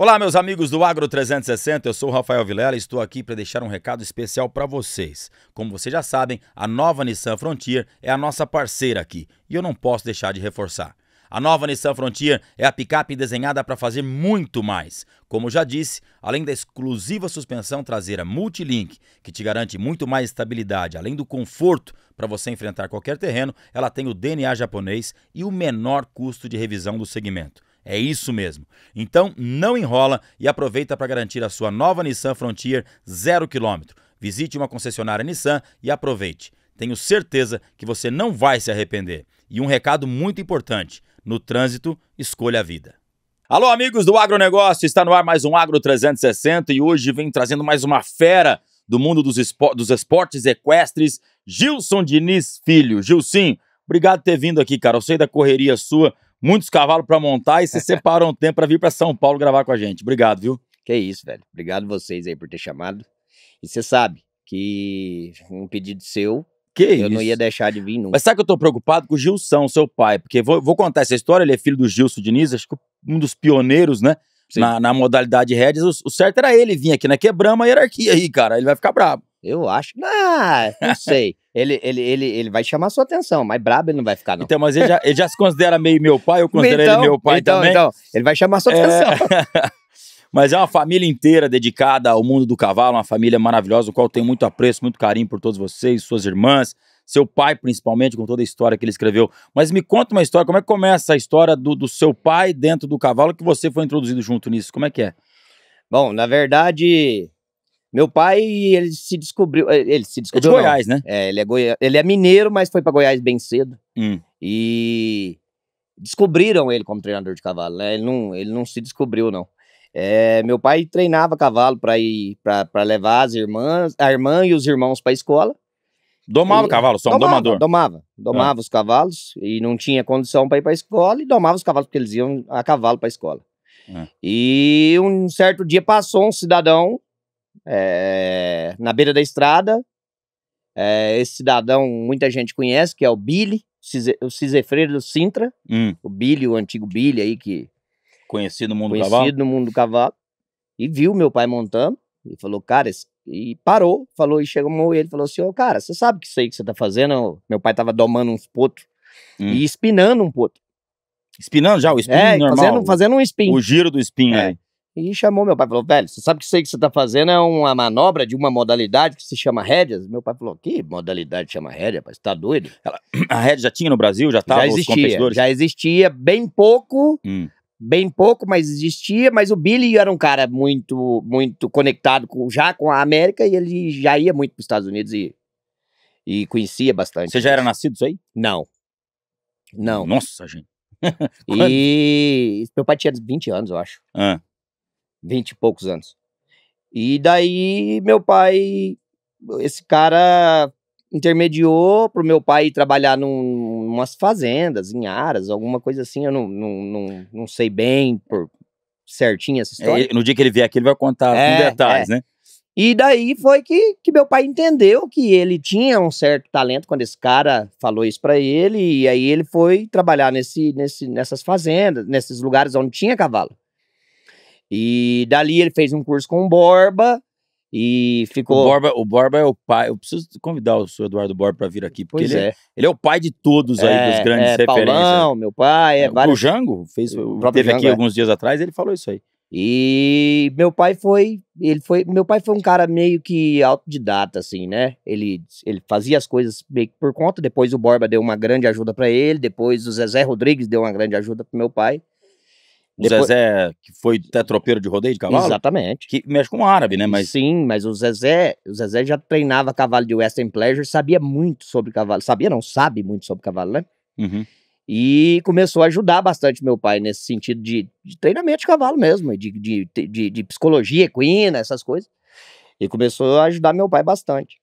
Olá, meus amigos do Agro 360, eu sou o Rafael Vilela e estou aqui para deixar um recado especial para vocês. Como vocês já sabem, a nova Nissan Frontier é a nossa parceira aqui e eu não posso deixar de reforçar. A nova Nissan Frontier é a picape desenhada para fazer muito mais. Como já disse, além da exclusiva suspensão traseira Multilink, que te garante muito mais estabilidade, além do conforto para você enfrentar qualquer terreno, ela tem o DNA japonês e o menor custo de revisão do segmento. É isso mesmo. Então não enrola e aproveita para garantir a sua nova Nissan Frontier 0 km. Visite uma concessionária Nissan e aproveite. Tenho certeza que você não vai se arrepender. E um recado muito importante: no trânsito, escolha a vida. Alô, amigos do agronegócio, está no ar mais um Agro 360 e hoje vem trazendo mais uma fera do mundo dos, espo dos esportes equestres, Gilson Diniz Filho. Gilson, obrigado por ter vindo aqui, cara. Eu sei da correria sua muitos cavalos para montar e você separa um tempo para vir para São Paulo gravar com a gente. Obrigado, viu? Que isso, velho. Obrigado vocês aí por ter chamado. E você sabe que um pedido seu que eu isso? não ia deixar de vir nunca. Mas sabe que eu tô preocupado com o Gilson, seu pai? Porque vou, vou contar essa história, ele é filho do Gilson Diniz, acho que um dos pioneiros, né? Na, na, modalidade Reds, o, o, certo era ele vir aqui, né? Quebramos é a hierarquia aí, cara. Ele vai ficar bravo. Eu acho. Ah, não sei. Ele, ele, ele, ele vai chamar sua atenção, mas brabo ele não vai ficar, não. Então, mas ele já, ele já se considera meio meu pai, eu considero então, ele meu pai então, também. Então, ele vai chamar sua é... atenção. mas é uma família inteira dedicada ao mundo do cavalo, uma família maravilhosa, o qual eu tenho muito apreço, muito carinho por todos vocês, suas irmãs, seu pai principalmente, com toda a história que ele escreveu. Mas me conta uma história, como é que começa a história do, do seu pai dentro do cavalo, que você foi introduzido junto nisso, como é que é? Bom, na verdade, meu pai, ele se descobriu. Eh, ele se descobriu. É de Goiás, não. né? É, ele é, Goi... ele é mineiro, mas foi para Goiás bem cedo. Hum. E descobriram ele como treinador de cavalo, né? Ele não, ele não se descobriu, não. É, meu pai treinava cavalo para ir para levar as irmãs, a irmã e os irmãos para a escola. Domava e, cavalo, só um domador. Domava, domava ah. os cavalos e não tinha condição para ir para a escola e domava os cavalos porque eles iam a cavalo para a escola. Ah. E um certo dia passou um cidadão é, na beira da estrada. É, esse cidadão muita gente conhece, que é o Billy, o Cisefreiro do Sintra. Hum. O Billy, o antigo Billy aí que... Conhecido no mundo conhecido do cavalo. Conhecido no mundo do cavalo. E viu meu pai montando e falou, cara, e parou, falou, e chegou ele falou assim, ô oh, cara, você sabe que isso aí que você tá fazendo? Meu pai tava domando uns potros hum. e espinando um potro. Espinando já, o é, espinho é, normal. Fazendo, fazendo um espinho. O giro do espinho é. aí. E chamou meu pai falou: velho, você sabe que isso aí que você está fazendo é uma manobra de uma modalidade que se chama rédeas? Meu pai falou: que modalidade chama rédea, pai? Você tá doido? Ela, a rédea já tinha no Brasil? Já estava? Já existia. já existia, bem pouco. Hum. Bem pouco, mas existia. Mas o Billy era um cara muito muito conectado com, já com a América e ele já ia muito para os Estados Unidos e, e conhecia bastante. Você já era nascido isso aí? Não. Não. Nossa, gente. e meu pai tinha 20 anos, eu acho. Ah vinte e poucos anos. E daí meu pai, esse cara intermediou para o meu pai ir trabalhar num, umas fazendas, em aras, alguma coisa assim. Eu não, não, não, não sei bem por certinho essa é, história. É, no dia que ele vier aqui, ele vai contar é, com detalhes, é. né? E daí foi que, que meu pai entendeu que ele tinha um certo talento quando esse cara falou isso para ele. E aí ele foi trabalhar nesse, nesse, nessas fazendas, nesses lugares onde tinha cavalo. E dali ele fez um curso com o Borba e ficou. O Borba, o Borba é o pai. Eu preciso convidar o senhor Eduardo Borba para vir aqui, porque pois ele é, é. ele é o pai de todos aí, é, dos grandes é, referências. Paulão, meu pai, é, é vários... O Jango fez, o teve Jango, aqui é. alguns dias atrás, ele falou isso aí. E meu pai foi, ele foi, meu pai foi um cara meio que autodidata assim, né? Ele, ele fazia as coisas meio que por conta, depois o Borba deu uma grande ajuda para ele, depois o Zezé Rodrigues deu uma grande ajuda pro meu pai. O Depois... Zezé, que foi tetropeiro de rodeio de cavalo? Exatamente. Que mexe com árabe, né? Mas... Sim, mas o Zezé, o Zezé já treinava cavalo de Western Pleasure, sabia muito sobre cavalo. Sabia, não sabe muito sobre cavalo, né? Uhum. E começou a ajudar bastante meu pai nesse sentido de, de treinamento de cavalo mesmo, de, de, de, de psicologia equina, essas coisas. E começou a ajudar meu pai bastante.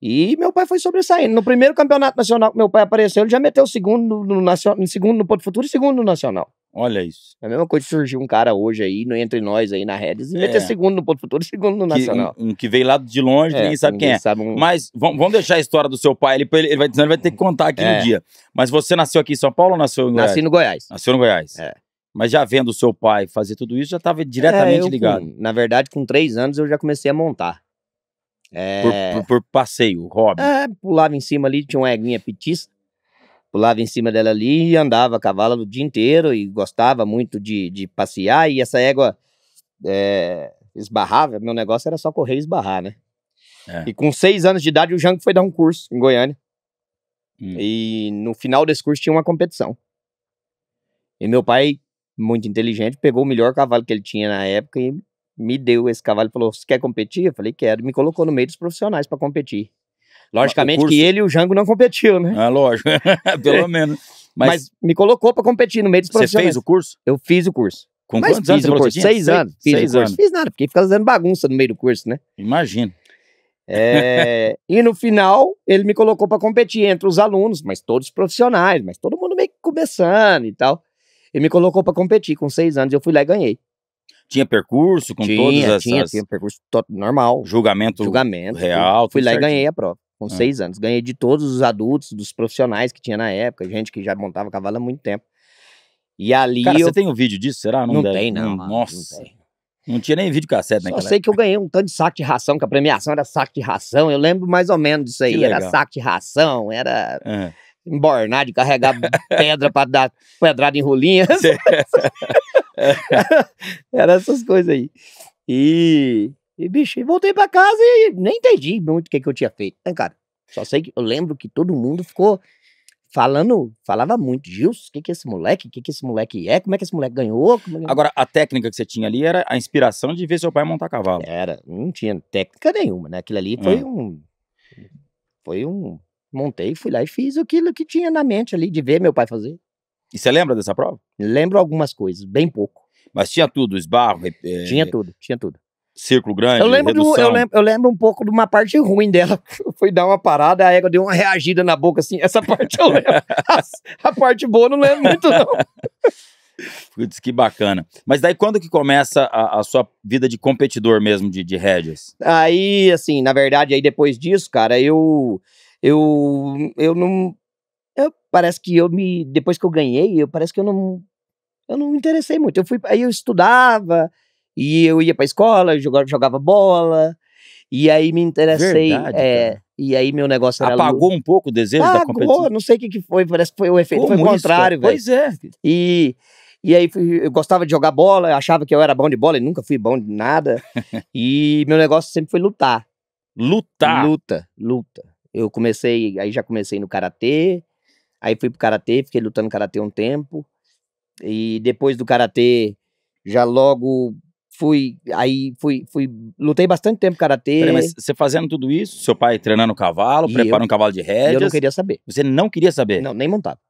E meu pai foi sobressaindo. No primeiro campeonato nacional que meu pai apareceu, ele já meteu segundo no, segundo no Porto Futuro e segundo no Nacional. Olha isso. É a mesma coisa de surgiu um cara hoje aí, entre nós aí na Redes, e é. meter segundo no Ponto Futuro e segundo no Nacional. um, um, que veio lá de longe, é, ninguém sabe ninguém quem é. Sabe um... Mas vamos deixar a história do seu pai, ele, ele, vai, ele vai ter que contar aqui é. dia. Mas você nasceu aqui em São Paulo ou nasceu em Goiás? Nasci no Goiás. Nasceu no Goiás. É. Mas já vendo o seu pai fazer tudo isso, já estava diretamente é, eu, ligado. Com, na verdade, com três anos eu já comecei a montar. Por, é. por, por, passeio, hobby. É, pulava em cima ali, tinha uma eguinha petista pulava em cima dela ali e andava a cavalo o dia inteiro e gostava muito de, de passear. E essa égua é, esbarrava, meu negócio era só correr e esbarrar, né? É. E com seis anos de idade, o Jango foi dar um curso em Goiânia. Hum. E no final desse curso tinha uma competição. E meu pai, muito inteligente, pegou o melhor cavalo que ele tinha na época e me deu esse cavalo. Falou: Você quer competir? Eu falei: Quero. Me colocou no meio dos profissionais para competir. Logicamente que ele e o Jango não competiu, né? Ah, lógico, pelo é. menos. Mas... Mas me colocou para competir no meio dos profissionais. Você fez o curso? Eu fiz o curso. Com Mas quantos anos você curso? Seis, anos. Fiz seis o curso. Anos. Fiz nada, porque fica fazendo bagunça no meio do curso, né? Imagino. É... e no final, ele me colocou para competir entre os alunos, mas todos profissionais, mas todo mundo meio que começando e tal. Ele me colocou para competir com seis anos, eu fui lá e ganhei. Tinha percurso com tinha, todas as... Tinha, tinha percurso normal. Julgamento, julgamento real. Fui lá e ganhei a prova com é. seis anos. Ganhei de todos os adultos, dos profissionais que tinha na época, gente que já montava cavalo há muito tempo. E ali. Cara, eu... você tem um vídeo disso? Será? Não, não tem, não. não mano, nossa. Não, tem. não, tinha nem vídeo cassete naquela Eu sei que eu ganhei um tanto de saco de ração, que a premiação era saco de ração. Eu lembro mais ou menos disso aí. Era saco de ração, era. É. Embornar de carregar pedra para dar pedrada em rolinhas era essas coisas aí. E e, bicho, voltei pra casa e nem entendi muito o que, que eu tinha feito, É, cara? Só sei que eu lembro que todo mundo ficou falando, falava muito, Gilson, o que, que é esse moleque? O que, que esse moleque é? Como é que esse moleque ganhou? É que... Agora, a técnica que você tinha ali era a inspiração de ver seu pai montar cavalo. Era, não tinha técnica nenhuma, né? Aquilo ali foi é. um. Foi um. Montei, fui lá e fiz aquilo que tinha na mente ali, de ver meu pai fazer. E você lembra dessa prova? Lembro algumas coisas, bem pouco. Mas tinha tudo, esbarro? É... Tinha tudo, tinha tudo. Círculo grande, eu lembro, do, eu, lembro, eu lembro um pouco de uma parte ruim dela. Foi dar uma parada, a égua deu uma reagida na boca, assim. Essa parte eu lembro. a, a parte boa eu não lembro muito, não. Putz, que bacana. Mas daí quando que começa a, a sua vida de competidor mesmo, de, de rédeas? Aí, assim, na verdade, aí depois disso, cara, eu. Eu. Eu não. Eu, parece que eu me. Depois que eu ganhei, eu parece que eu não. Eu não me interessei muito. Eu fui. Aí eu estudava, e eu ia pra escola, jogava, jogava bola. E aí me interessei. Verdade, é, e aí meu negócio era. Apagou um pouco o desejo Apagou, da competição? Não sei o que, que foi, parece que foi o efeito. Como foi o contrário, velho. Pois é. E. E aí eu gostava de jogar bola, achava que eu era bom de bola e nunca fui bom de nada. e meu negócio sempre foi lutar. Lutar? Luta, luta. Eu comecei, aí já comecei no karatê, aí fui pro karatê, fiquei lutando karatê um tempo. E depois do karatê, já logo fui aí fui fui lutei bastante tempo karatê mas você fazendo tudo isso seu pai treinando cavalo preparando um cavalo de rédeas eu não queria saber você não queria saber não nem montava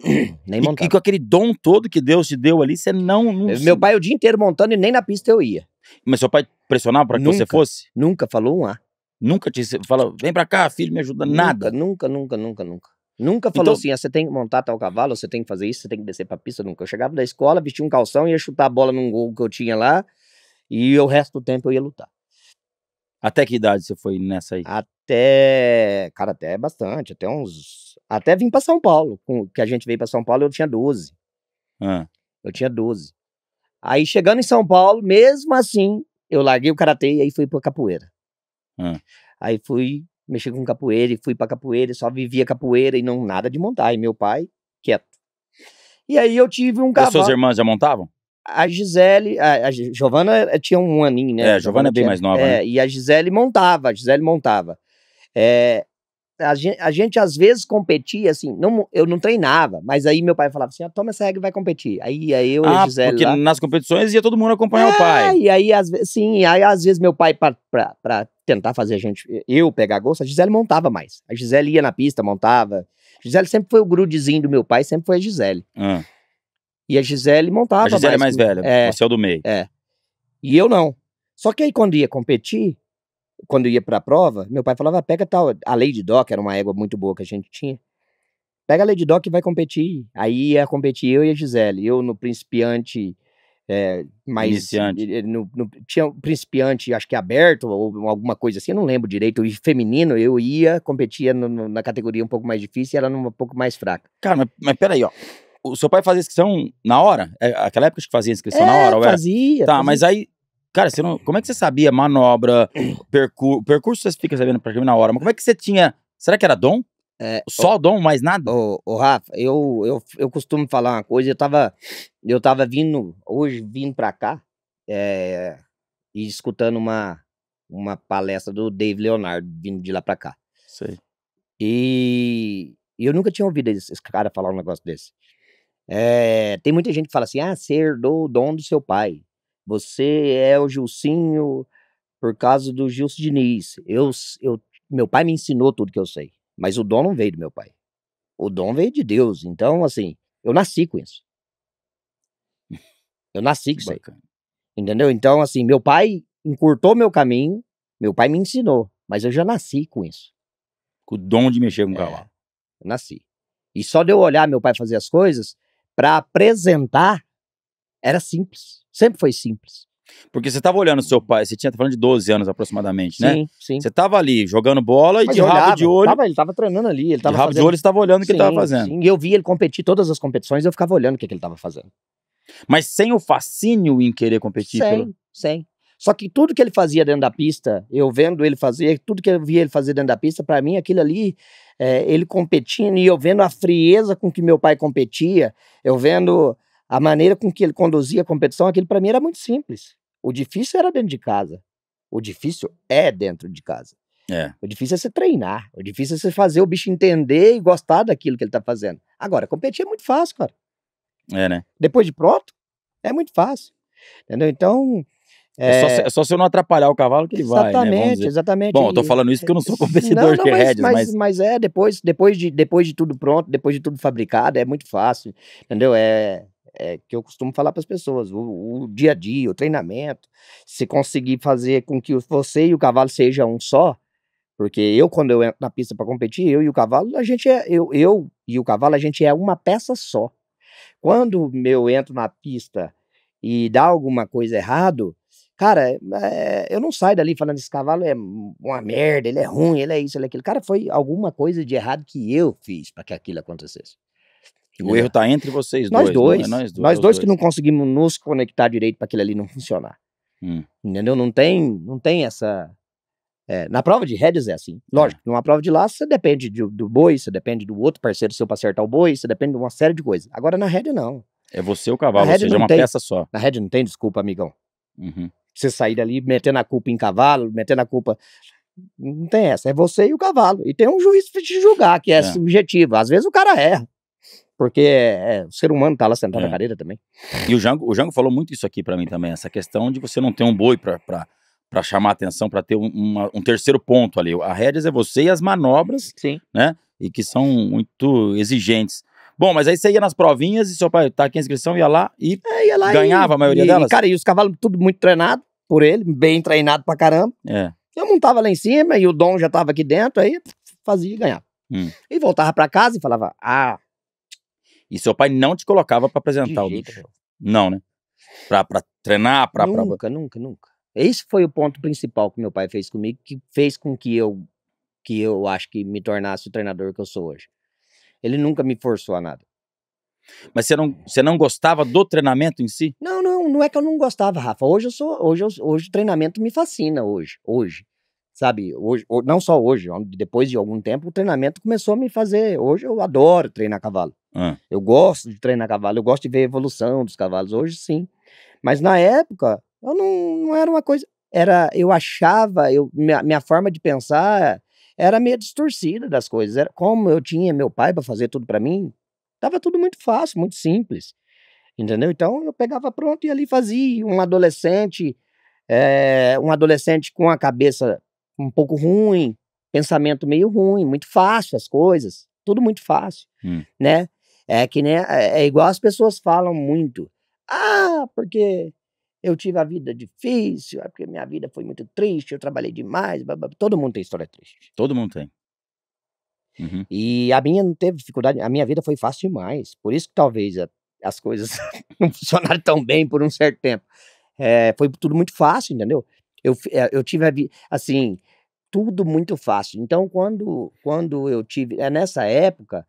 nem montava e, e, com aquele dom todo que Deus te deu ali você não, não meu pai o dia inteiro montando e nem na pista eu ia mas seu pai pressionava para que você fosse nunca falou um a nunca te falou vem para cá filho me ajuda nada nunca nunca nunca nunca Nunca falou então, assim, ah, você tem que montar tal cavalo, você tem que fazer isso, você tem que descer pra pista, nunca. Eu chegava da escola, vestia um calção, ia chutar a bola num gol que eu tinha lá, e o resto do tempo eu ia lutar. Até que idade você foi nessa aí? Até, cara, até bastante, até uns... Até vim pra São Paulo, que a gente veio pra São Paulo eu tinha 12. Ah. Eu tinha 12. Aí chegando em São Paulo, mesmo assim, eu larguei o karatê e aí fui pra capoeira. Ah. Aí fui mexi com capoeira e fui para capoeira, só vivia capoeira e não nada de montar. E meu pai, quieto. E aí eu tive um cavalo. E suas irmãs já montavam? A Gisele, a, a Giovana eh, tinha um aninho, né? É, a Giovana, é bem tinha, mais nova. Né? É, né? e a Gisele montava, a Gisele montava. É, a gente, a gente, às vezes competia, assim, não, eu não treinava, mas aí meu pai falava assim: ah, toma essa regra e vai competir. Aí, aí eu ah, e a Gisele. Porque lá. nas competições ia todo mundo acompanhar é, o pai. E aí, às sim, aí às vezes meu pai, pra, pra, pra tentar fazer a gente, eu pegar gosto, a Gisele montava mais. A Gisele ia na pista, montava. A Gisele sempre foi o grudezinho do meu pai, sempre foi a Gisele. Ah. E a Gisele montava mais. A Gisele mais, é mais velha, é, seu do meio. É. E eu não. Só que aí quando ia competir, quando eu ia para a prova, meu pai falava: ah, pega tal. A Lady Doc era uma égua muito boa que a gente tinha. Pega a Lady Doc e vai competir. Aí ia competir eu e a Gisele. Eu no principiante. É, mais iniciante. Eh, no, no, tinha um principiante, acho que aberto ou alguma coisa assim, eu não lembro direito. E feminino, eu ia, competia no, no, na categoria um pouco mais difícil e ela numa um pouco mais fraca. Cara, mas, mas peraí, ó. O seu pai fazia inscrição na hora? É, aquela época que fazia inscrição é, na hora? Fazia, era... fazia. Tá, mas aí Cara, você não, como é que você sabia manobra, percur, percurso você fica sabendo praticamente na hora, mas como é que você tinha. Será que era dom? É, Só o, dom, mais nada? Ô, Rafa, eu, eu, eu costumo falar uma coisa, eu tava, eu tava vindo, hoje vindo pra cá, é, e escutando uma, uma palestra do Dave Leonardo, vindo de lá pra cá. Sei. E, e eu nunca tinha ouvido esse, esse cara falar um negócio desse. É, tem muita gente que fala assim, ah, ser do dom do seu pai. Você é o Gilcinho por causa do Gilson Diniz. Eu, eu, meu pai me ensinou tudo que eu sei, mas o dom não veio do meu pai. O dom veio de Deus. Então, assim, eu nasci com isso. Eu nasci com isso aí. Entendeu? Então, assim, meu pai encurtou meu caminho, meu pai me ensinou, mas eu já nasci com isso. Com o dom de mexer com o é, cavalo. É, eu nasci. E só de eu olhar meu pai fazer as coisas, para apresentar era simples. Sempre foi simples. Porque você estava olhando seu pai, você tinha tá falando de 12 anos aproximadamente, né? Sim, sim. Você estava ali jogando bola e Mas de rabo olhava, de olho. Tava, ele estava treinando ali, ele tava de rabo fazendo... de olho, estava olhando o que ele estava fazendo. Sim, e eu via ele competir todas as competições, eu ficava olhando o que, que ele estava fazendo. Mas sem o fascínio em querer competir, sem, pelo... sem. Só que tudo que ele fazia dentro da pista, eu vendo ele fazer, tudo que eu via ele fazer dentro da pista, para mim aquilo ali, é, ele competindo e eu vendo a frieza com que meu pai competia, eu vendo a maneira com que ele conduzia a competição, aquilo para mim era muito simples. O difícil era dentro de casa. O difícil é dentro de casa. É. O difícil é você treinar. O difícil é você fazer o bicho entender e gostar daquilo que ele tá fazendo. Agora, competir é muito fácil, cara. É, né? Depois de pronto, é muito fácil. Entendeu? Então. É, é só, é só se eu não atrapalhar o cavalo que ele vai. Né? Exatamente, né? exatamente. Bom, eu tô falando isso porque eu não sou competidor não, não, de mas, redes, mas, mas. Mas é, depois, depois, de, depois de tudo pronto, depois de tudo fabricado, é muito fácil. Entendeu? É, é, que eu costumo falar para as pessoas, o, o, dia a dia, o treinamento, se conseguir fazer com que você e o cavalo sejam um só, porque eu quando eu entro na pista para competir, eu e o cavalo, a gente é eu, eu e o cavalo a gente é uma peça só. Quando eu entro na pista e dá alguma coisa errado, Cara, eh, eu não saio dali falando esse cavalo é uma merda, ele é ruim, ele é isso, ele é aquilo. Cara, foi alguma coisa de errado que eu fiz para que aquilo acontecesse. O erro está entre vocês nós dois. É dois. nós dois. Nós dois que dois. não conseguimos nos conectar direito para aquilo ali não funcionar. Hum. Entendeu? Não tem, não tem essa. É, na prova de redes é assim. Lógico, é. numa prova de laço, você depende de, do boi, você depende do outro parceiro seu para acertar o boi, você depende de uma série de coisas. Agora na rédea, não. É você o cavalo, ou seja, é uma tem, peça só. Na rédea não tem desculpa, amigão. Uhum. Você sair dali metendo a culpa em cavalo, metendo a culpa. Não tem essa. É você e o cavalo. E tem um juiz pra te julgar, que é, é. subjetivo. Às vezes o cara erra porque é, é, o ser humano tá lá sentado é. na cadeira também. E o Jango, o Jango falou muito isso aqui para mim também, essa questão de você não ter um boi para chamar atenção, para ter um, uma, um, terceiro ponto ali. A rédeas é você e as manobras, Sim. né? E que são muito exigentes. Bom, mas aí você ia nas provinhas e seu pai tá aqui na inscrição, ia lá e é, ia lá ganhava e, a maioria e, delas. cara, e os cavalos tudo muito treinado por ele, bem treinado pra caramba. É. Eu montava lá em cima e o Dom já tava aqui dentro, aí fazia e ganhava. Hum. E voltava para casa e falava, ah, e seu pai não te colocava para apresentar o bicho? Não, né? Pra, pra treinar, pra... Nunca, pra... nunca, nunca. Esse foi o ponto principal que meu pai fez comigo, que fez com que eu, que eu acho que me tornasse o treinador que eu sou hoje. Ele nunca me forçou a nada. Mas você não, você não gostava do treinamento em si? Não, não, não é que eu não gostava, Rafa. Hoje eu sou, hoje, eu, hoje o treinamento me fascina hoje, hoje sabe, hoje, não só hoje, depois de algum tempo, o treinamento começou a me fazer. Hoje eu adoro treinar cavalo. Ah. Eu gosto de treinar cavalo, eu gosto de ver a evolução dos cavalos, hoje sim. Mas na época, eu não, não era uma coisa. Era, eu achava, eu, minha, minha forma de pensar era meio distorcida das coisas. Era, como eu tinha meu pai para fazer tudo para mim, tava tudo muito fácil, muito simples. Entendeu? Então eu pegava pronto e ali fazia. Um adolescente, é, um adolescente com a cabeça um pouco ruim, pensamento meio ruim, muito fácil as coisas, tudo muito fácil, hum. né? É que nem é, é igual as pessoas falam muito. Ah, porque eu tive a vida difícil, é porque minha vida foi muito triste, eu trabalhei demais. Blá, blá. Todo mundo tem história triste. Todo mundo tem. Uhum. E a minha não teve dificuldade, a minha vida foi fácil demais. Por isso que talvez a, as coisas não funcionaram tão bem por um certo tempo. É, foi tudo muito fácil, entendeu? Eu, eh, eu tive, assim, tudo muito fácil. Então, quando, quando eu tive, é nessa época,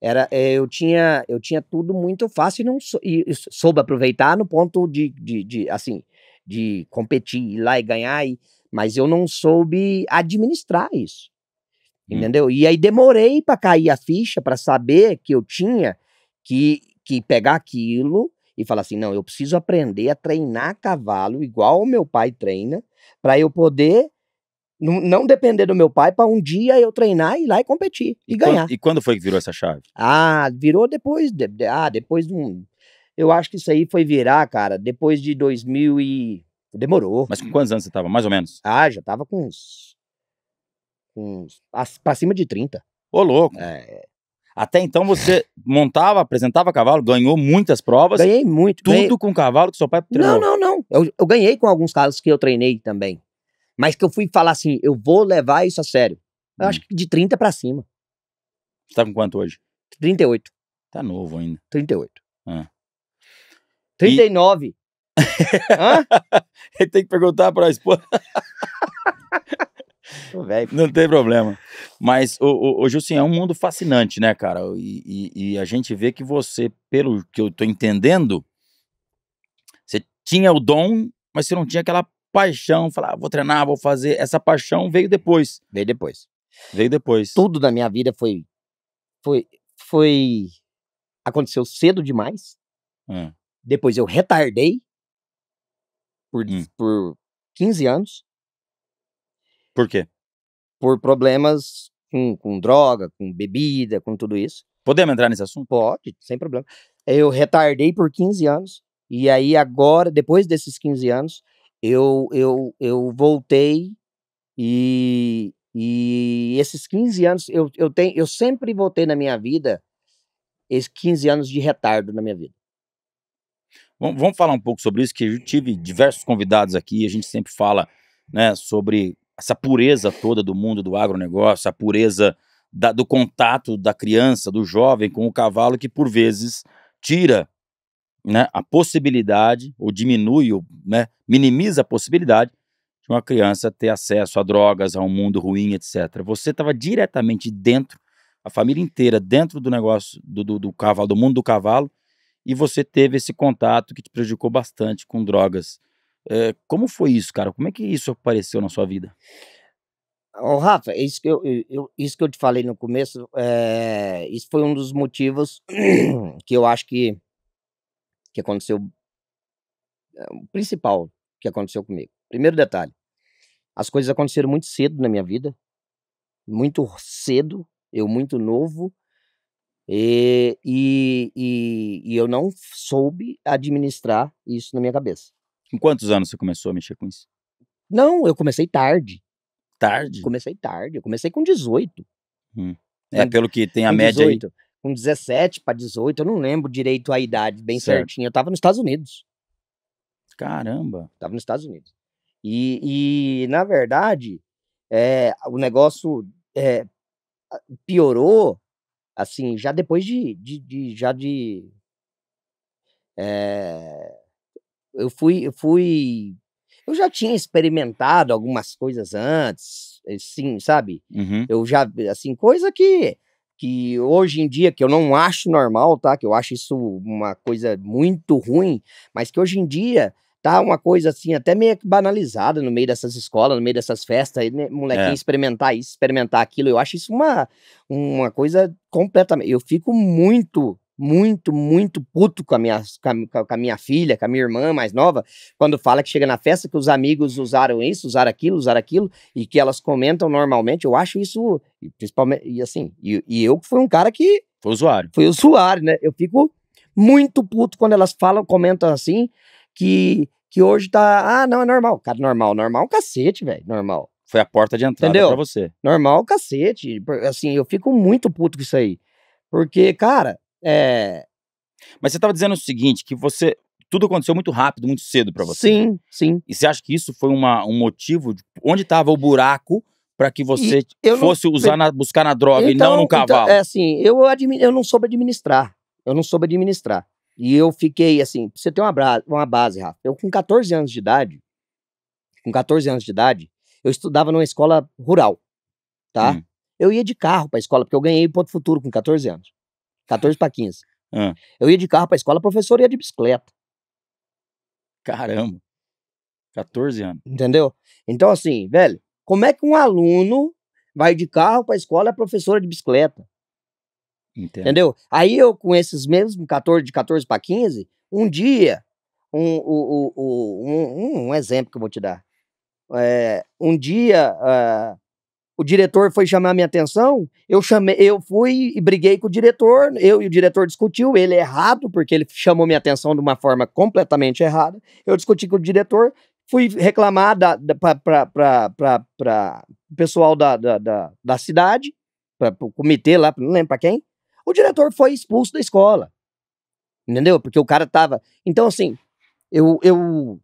era eh, eu tinha eu tinha tudo muito fácil e não sou, e soube aproveitar no ponto de, de, de, assim de competir ir lá e ganhar e, mas eu não soube administrar isso hum. entendeu e aí demorei para cair a ficha para saber que eu tinha que que pegar aquilo e falar assim: não, eu preciso aprender a treinar cavalo igual o meu pai treina, para eu poder não depender do meu pai para um dia eu treinar e ir lá e competir e, e ganhar. Quando, e quando foi que virou essa chave? Ah, virou depois. De, de, ah, depois de um. Eu acho que isso aí foi virar, cara, depois de 2000 e. Demorou. Mas com quantos anos você tava, mais ou menos? Ah, já tava com uns. uns pra cima de 30. Ô, louco! É. Até então você montava, apresentava cavalo, ganhou muitas provas. Ganhei muito. Tudo ganhei... com cavalo que seu pai treinou. Não, não, não. Eu, eu ganhei com alguns cavalos que eu treinei também. Mas que eu fui falar assim, eu vou levar isso a sério. Eu hum. acho que de 30 para cima. Você tá com quanto hoje? 38. Tá novo ainda. 38. Ah. 39. E... Hã? Ele tem que perguntar pra esposa. Não tem problema. Mas, o, o, Jussim, é um mundo fascinante, né, cara? E, e, e, a gente vê que você, pelo que eu tô entendendo, você tinha o dom, mas você não tinha aquela paixão, falar, ah, vou treinar, vou fazer. Essa paixão veio depois. Veio depois. Veio depois. Tudo na minha vida foi. Foi. foi aconteceu cedo demais. Hum. Depois eu retardei por, hum. por 15 anos. Por quê? Por problemas com, com droga, com bebida, com tudo isso. Podemos entrar nesse assunto? Pode, sem problema. Eu retardei por 15 anos. E aí agora, depois desses 15 anos, eu, eu, eu voltei e, e esses 15 anos, eu, eu, tenho, eu sempre voltei na minha vida esses 15 anos de retardo na minha vida. Vamos, falar um pouco sobre isso, que eu tive diversos convidados aqui, a gente sempre fala né, sobre essa pureza toda do mundo do agronegócio, a pureza da, do contato da criança, do jovem com o cavalo, que por vezes tira né, a possibilidade, ou diminui, ou né, minimiza a possibilidade de uma criança ter acesso a drogas, a um mundo ruim, etc. Você estava diretamente dentro, a família inteira dentro do negócio do, do, do cavalo, do mundo do cavalo, e você teve esse contato que te prejudicou bastante com drogas é, como foi isso, cara? Como é que isso apareceu na sua vida? Ô, Rafa, isso que eu, eu, isso que eu te falei no começo, é, isso foi um dos motivos que eu acho que, que aconteceu. Eh, o principal que aconteceu comigo. Primeiro detalhe: as coisas aconteceram muito cedo na minha vida. Muito cedo, eu muito novo. E, e, e, e eu não soube administrar isso na minha cabeça. Com quantos anos você começou a mexer com isso? Não, eu comecei tarde. Tarde? Comecei tarde. Eu comecei com 18. Hum. É, pelo né, que tem a média 18, aí. Com 17 para 18, eu não lembro direito a idade, bem certo. certinho. Eu tava nos Estados Unidos. Caramba. Tava nos Estados Unidos. E, e na verdade, é, o negócio é, piorou, assim, já depois de, de, de já de... É, eu fui, eu fui, eu já tinha experimentado algumas coisas antes, assim, sabe? Uhum. Eu já, assim, coisa que que hoje em dia, que eu não acho normal, tá? Que eu acho isso uma coisa muito ruim, mas que hoje em dia tá uma coisa assim, até meio que banalizada no meio dessas escolas, no meio dessas festas, aí, né, molequinho é. experimentar isso, experimentar aquilo, eu acho isso uma, uma coisa completamente. Eu fico muito muito, muito puto com a, minha, com, a, minha filha, com a minha irmã mais nova, quando fala que chega na festa que os amigos usaram isso, usaram aquilo, usaram aquilo, e que elas comentam normalmente. Eu acho isso, principalmente, e assim, e, e eu que fui um cara que. Foi usuário. Foi usuário, né? Eu fico muito puto quando elas falam, comentam assim, que, que hoje tá. Ah, não, é normal. Cara, normal, normal, cacete, velho, normal. Foi a porta de entrada Entendeu? pra você. Normal, cacete. Assim, eu fico muito puto com isso aí. Porque, cara, é... Mas você estava dizendo o seguinte, que você tudo aconteceu muito rápido, muito cedo para você. Sim, sim. E você acha que isso foi uma, um motivo? De, onde estava o buraco para que você fosse não, usar na, buscar na droga então, e não então, no então, cavalo? Então, é assim, eu, eu não soube administrar. Eu não soube administrar. E eu fiquei assim, você tem uma, uma base, Rafa. Eu com 14 anos de idade, com 14 anos de idade, eu estudava numa escola rural, tá? Hum. Eu ia de carro para a escola, porque eu ganhei ponto futuro com 14 anos. 14 para 15. Eu ia de carro pra escola, a professora ia de bicicleta. Caramba. 14 anos. Entendeu? Então, assim, velho, como é que um aluno vai de carro pra escola e a é professora de bicicleta? Entendo. Entendeu? Aí eu, com esses mesmos 14, de 14 para 15, um dia, um, um, um, um, exemplo que eu vou te dar. É, um dia, ah, o diretor foi chamar minha atenção, eu chamei, eu fui e briguei com o diretor, eu e o diretor discutiu, ele errado, porque ele chamou minha atenção de uma forma completamente errada. Eu discuti com o diretor, fui reclamar da, da, para o pessoal da, da, da, da cidade, para o comitê lá, não lembro para quem. O diretor foi expulso da escola. Entendeu? Porque o cara tava. Então, assim, eu eu,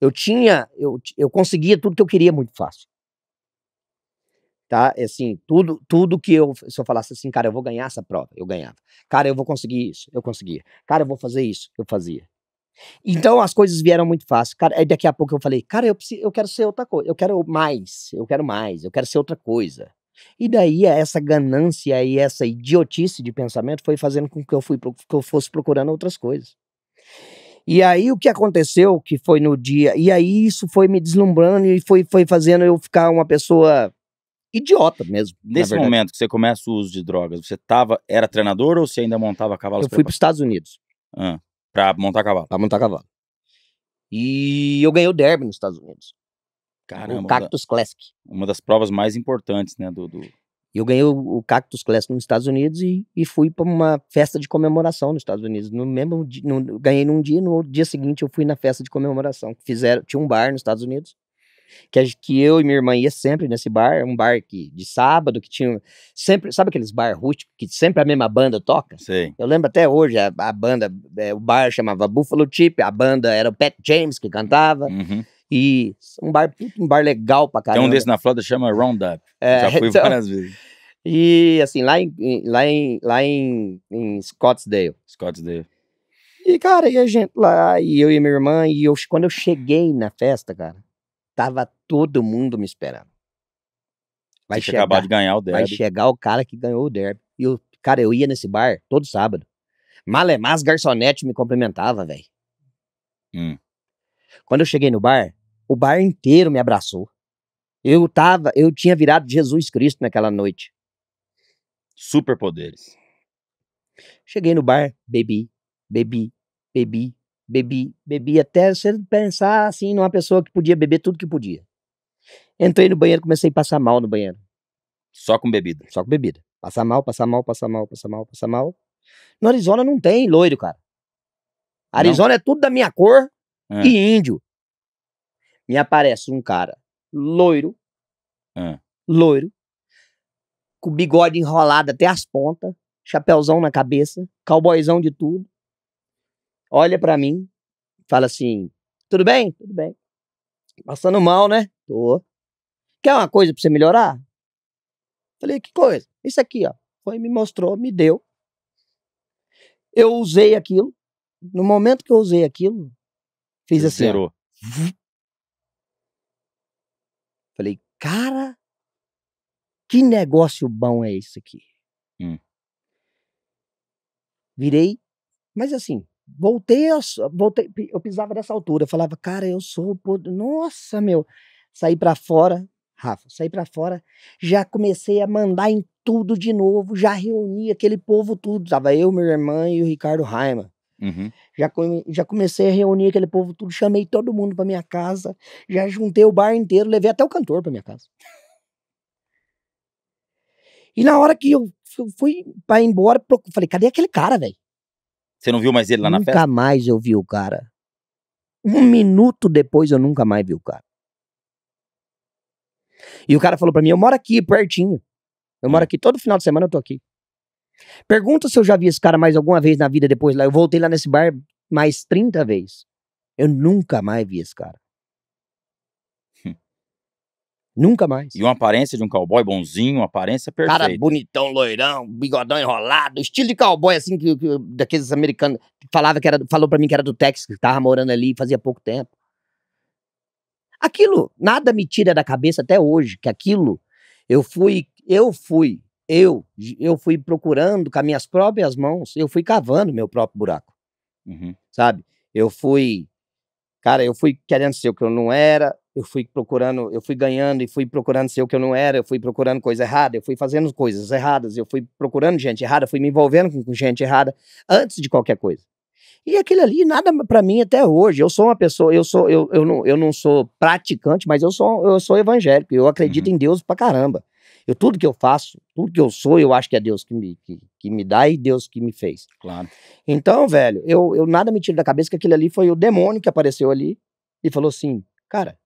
eu tinha, eu, eu conseguia tudo que eu queria muito fácil tá? É assim, tudo, tudo que eu, se eu falasse assim, cara, eu vou ganhar essa prova, eu ganhava. Cara, eu vou conseguir isso, eu conseguia. Cara, eu vou fazer isso, eu fazia. Então as coisas vieram muito fácil. Cara, aí daqui a pouco eu falei, cara, eu, preciso, eu quero ser outra coisa, eu quero mais, eu quero mais, eu quero ser outra coisa. E daí essa ganância e essa idiotice de pensamento foi fazendo com que eu, fui, que eu fosse procurando outras coisas. E aí o que aconteceu, que foi no dia, e aí isso foi me deslumbrando e foi, foi fazendo eu ficar uma pessoa idiota mesmo. Nesse momento que você começa o uso de drogas, você tava, era treinador ou você ainda montava cavalos? Eu fui para os Estados Unidos. Ah, para montar cavalo. Para montar cavalo. E eu ganhei o derby nos Estados Unidos. Caramba. O Cactus da, Classic. Uma das provas mais importantes, né, do... do... Eu ganhei o, Cactus Classic nos Estados Unidos e, e fui para uma festa de comemoração nos Estados Unidos. No mesmo no, ganhei num dia, no dia seguinte eu fui na festa de comemoração. Fizeram, tinha um bar nos Estados Unidos que, a, que eu e minha irmã ia sempre nesse bar, um bar que, de sábado, que tinha sempre, sabe aqueles bar rústico que sempre a mesma banda toca? Sim. Eu lembro até hoje, a, a banda, é, o bar chamava Buffalo Chip, a banda era o Pat James que cantava. Uhum. E um bar, um bar legal pra caramba. Tem um desses na Flórida chama Roundup. É, Já fui então, várias vezes. E assim, lá em, lá em, lá em, em Scottsdale. Scottsdale. E, cara, e a gente lá, e eu e minha irmã, e eu, quando eu cheguei na festa, cara, Tava todo mundo me esperando. Vai chegar, acabar de ganhar o derby. Vai chegar o cara que ganhou o derby. E o cara, eu ia nesse bar todo sábado. Malemás garçonete me cumprimentava, velho. Hum. Quando eu cheguei no bar, o bar inteiro me abraçou. Eu tava, eu tinha virado Jesus Cristo naquela noite. Superpoderes. Cheguei no bar, bebi, bebi, bebi, Bebi, bebi até você pensar assim numa pessoa que podia beber tudo que podia. Entrei no banheiro, comecei a passar mal no banheiro. Só com bebida? Só com bebida. Passar mal, passar mal, passar mal, passar mal, passar mal. No Arizona não tem loiro, cara. Arizona não. é tudo da minha cor é. e índio. Me aparece um cara loiro, é. loiro, com bigode enrolado até as pontas, chapéuzão na cabeça, cowboyzão de tudo olha para mim, fala assim: tudo bem? Tudo bem. Passando mal, né? Tô. Quer uma coisa pra você melhorar? Falei: que coisa? Isso aqui, ó. Foi, me mostrou, me deu. Eu usei aquilo. No momento que eu usei aquilo, fiz assim. Zerou. Falei, cara, que negócio bom é esse aqui? Hum. Virei, mas assim, voltei, a, voltei, eu pisava dessa altura, eu falava, cara, eu sou poder, nossa, meu. Saí para fora, Rafa, saí para fora, já comecei a mandar em tudo de novo, já reuni aquele povo tudo, tava eu, minha irmã e o Ricardo Raima. Uhum. Já, come, já comecei a reunir aquele povo tudo, chamei todo mundo para minha casa, já juntei o bar inteiro, levei até o cantor para minha casa. E na hora que eu fui para embora, falei, cadê aquele cara, velho? Você não viu mais ele lá nunca na festa? Nunca mais eu vi o cara. Um minuto depois eu nunca mais vi o cara. E o cara falou para mim: eu moro aqui, pertinho. Eu moro é. aqui todo final de semana, eu tô aqui. Pergunta se eu já vi esse cara mais alguma vez na vida depois lá. Eu voltei lá nesse bar mais 30 vezes. Eu nunca mais vi esse cara. Nunca mais. E uma aparência de um cowboy bonzinho, uma aparência perfeita. Cara bonitão, loirão, bigodão enrolado, estilo de cowboy, assim, que, que daqueles americanos que falava que era, falou para mim que era do Texas, que tava morando ali fazia pouco tempo. Aquilo, nada me tira da cabeça até hoje, que aquilo, eu fui, eu fui, eu, eu fui procurando com minhas próprias mãos, eu fui cavando meu próprio buraco, uhum. sabe? Eu fui, cara, eu fui querendo ser o que eu não era, eu fui procurando, eu fui ganhando e fui procurando ser o que eu não era, eu fui procurando coisa errada, eu fui fazendo coisas erradas, eu fui procurando gente errada, fui me envolvendo com gente errada antes de qualquer coisa. E aquilo ali, nada para mim até hoje. Eu sou uma pessoa, eu sou, eu, eu, não, eu não sou praticante, mas eu sou, eu sou evangélico, eu acredito uhum. em Deus pra caramba. Eu, tudo que eu faço, tudo que eu sou, eu acho que é Deus que me, que, que me dá e Deus que me fez. Claro. Então, velho, eu, eu nada me tiro da cabeça que aquilo ali foi o demônio que apareceu ali e falou assim: cara,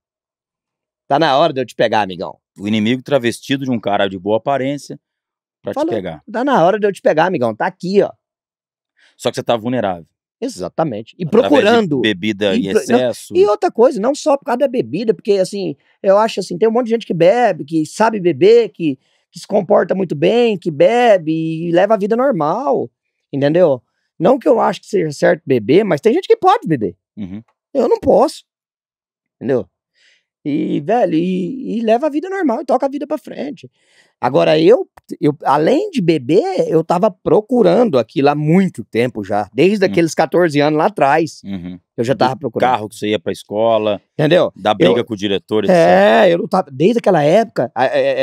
Tá na hora de eu te pegar, amigão. O inimigo travestido de um cara de boa aparência pra Falou, te pegar. Tá na hora de eu te pegar, amigão. Tá aqui, ó. Só que você tá vulnerável. Exatamente. E Através procurando. bebida e, excesso. Não, e outra coisa, não só por causa da bebida, porque assim, eu acho assim, tem um monte de gente que bebe, que sabe beber, que, que se comporta muito bem, que bebe e leva a vida normal. Entendeu? Não que eu acho que seja certo beber, mas tem gente que pode beber. Uhum. Eu não posso. Entendeu? E, velho, e, e leva a vida normal e toca a vida para frente. Agora, eu, eu além de beber, eu estava procurando aquilo há muito tempo já. Desde uhum. aqueles 14 anos lá atrás. Uhum. Eu já estava procurando. carro que você ia pra escola. Entendeu? Da briga eu, com o diretor. Etc. É, eu não tava. Desde aquela época. A, é, é,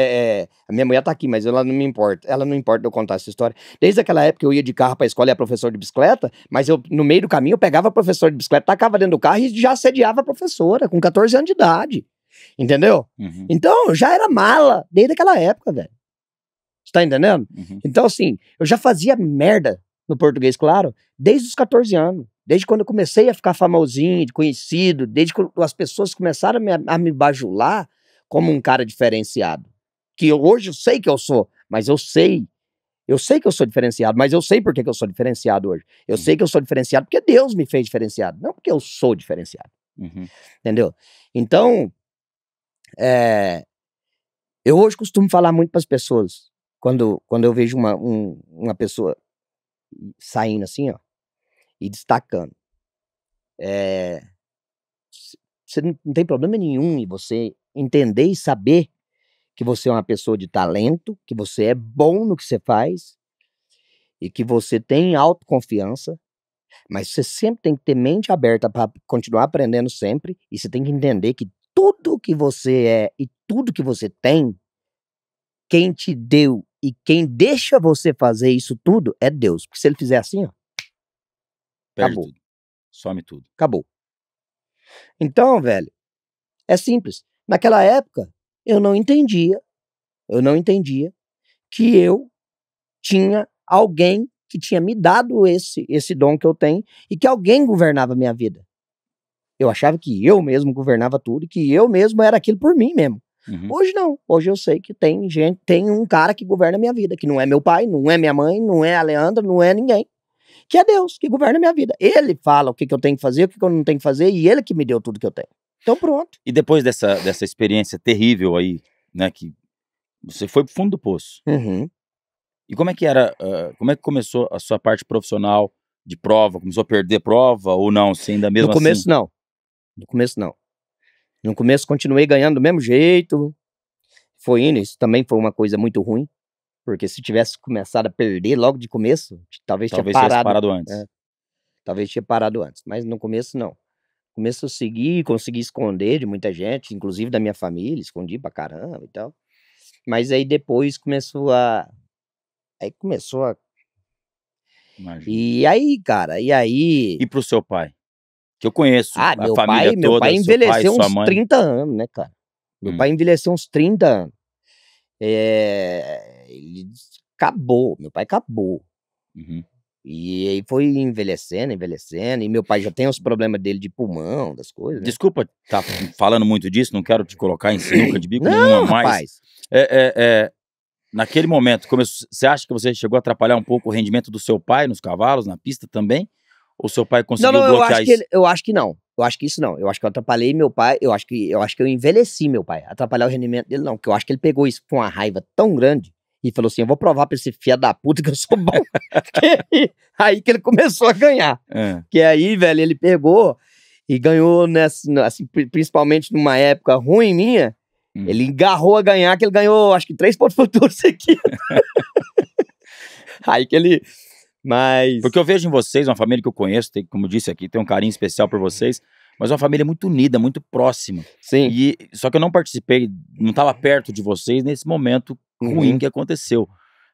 é, a, minha mulher tá aqui, mas ela não me importa. Ela não importa eu contar essa história. Desde aquela época eu ia de carro pra escola e era professor de bicicleta, mas eu, no meio do caminho, eu pegava professor de bicicleta, tacava dentro do carro e já assediava a professora, com 14 anos de idade. Entendeu? Uhum. Então, eu já era mala desde aquela época, velho. Você tá entendendo? Uhum. Então, assim, eu já fazia merda no português, claro, desde os 14 anos. Desde quando eu comecei a ficar famosinho, conhecido, desde quando as pessoas começaram a me, a me bajular como um cara diferenciado. Que eu, hoje eu sei que eu sou, mas eu sei. Eu sei que eu sou diferenciado, mas eu sei por que, que eu sou diferenciado hoje. Eu uhum. sei que eu sou diferenciado porque Deus me fez diferenciado, não porque eu sou diferenciado. Uhum. Entendeu? Então, é, eu hoje costumo falar muito para as pessoas, quando, quando eu vejo uma, um, uma pessoa saindo assim, ó, e destacando. É, você não tem problema nenhum em você entender e saber que você é uma pessoa de talento, que você é bom no que você faz e que você tem autoconfiança, mas você sempre tem que ter mente aberta para continuar aprendendo sempre e você tem que entender que tudo que você é e tudo que você tem, quem te deu e quem deixa você fazer isso tudo é Deus. Porque se ele fizer assim, ó, Perde acabou. Tudo. Some tudo. Acabou. Então, velho, é simples. Naquela época, eu não entendia, eu não entendia que eu tinha alguém que tinha me dado esse, esse dom que eu tenho e que alguém governava a minha vida. Eu achava que eu mesmo governava tudo e que eu mesmo era aquilo por mim mesmo. Uhum. Hoje não. Hoje eu sei que tem gente, tem um cara que governa a minha vida, que não é meu pai, não é minha mãe, não é a Leandra, não é ninguém. Que é Deus, que governa a minha vida. Ele fala o que, que eu tenho que fazer, o que, que eu não tenho que fazer, e ele que me deu tudo que eu tenho. Então pronto. E depois dessa, dessa experiência terrível aí, né, que você foi pro fundo do poço. Uhum. E como é que era, uh, como é que começou a sua parte profissional de prova? Começou a perder prova ou não? Sim, da mesma No começo assim? não. No começo, não. No começo, continuei ganhando do mesmo jeito. Foi indo, isso também foi uma coisa muito ruim. Porque se tivesse começado a perder logo de começo, talvez, talvez tinha parado, parado antes. É, talvez tinha parado antes. Mas no começo, não. No começo eu segui, consegui esconder de muita gente, inclusive da minha família, escondi pra caramba e tal. Mas aí depois começou a. Aí começou a. Imagina. E aí, cara, e aí. E pro seu pai? Eu conheço ah, a meu família pai, toda. Meu pai envelheceu pai, uns 30 anos, né, cara? Meu hum. pai envelheceu uns 30 anos. É... Ele acabou, meu pai acabou. Uhum. E aí foi envelhecendo, envelhecendo, e meu pai já tem os problemas dele de pulmão, das coisas. Né? Desculpa tá falando muito disso, não quero te colocar em sinuca de bico não, nenhuma, mas... É, é, é, naquele momento, começou, você acha que você chegou a atrapalhar um pouco o rendimento do seu pai nos cavalos, na pista também? O seu pai conseguiu não, não, bloquear eu acho isso? Ele, eu acho que não. Eu acho que isso não. Eu acho que eu atrapalhei meu pai. Eu acho que eu acho que eu envelheci meu pai. Atrapalhar o rendimento dele não, porque eu acho que ele pegou isso com uma raiva tão grande e falou assim: "Eu vou provar para esse fia da puta que eu sou bom". aí, aí que ele começou a ganhar. É. Que aí, velho, ele pegou e ganhou nessa, assim, principalmente numa época ruim minha. Hum. Ele engarrou a ganhar, que ele ganhou acho que três pontos futuros aqui. aí que ele mas. Porque eu vejo em vocês, uma família que eu conheço, tem, como disse aqui, tem um carinho especial por vocês, mas uma família muito unida, muito próxima. Sim. E, só que eu não participei, não estava perto de vocês nesse momento ruim uhum. que aconteceu.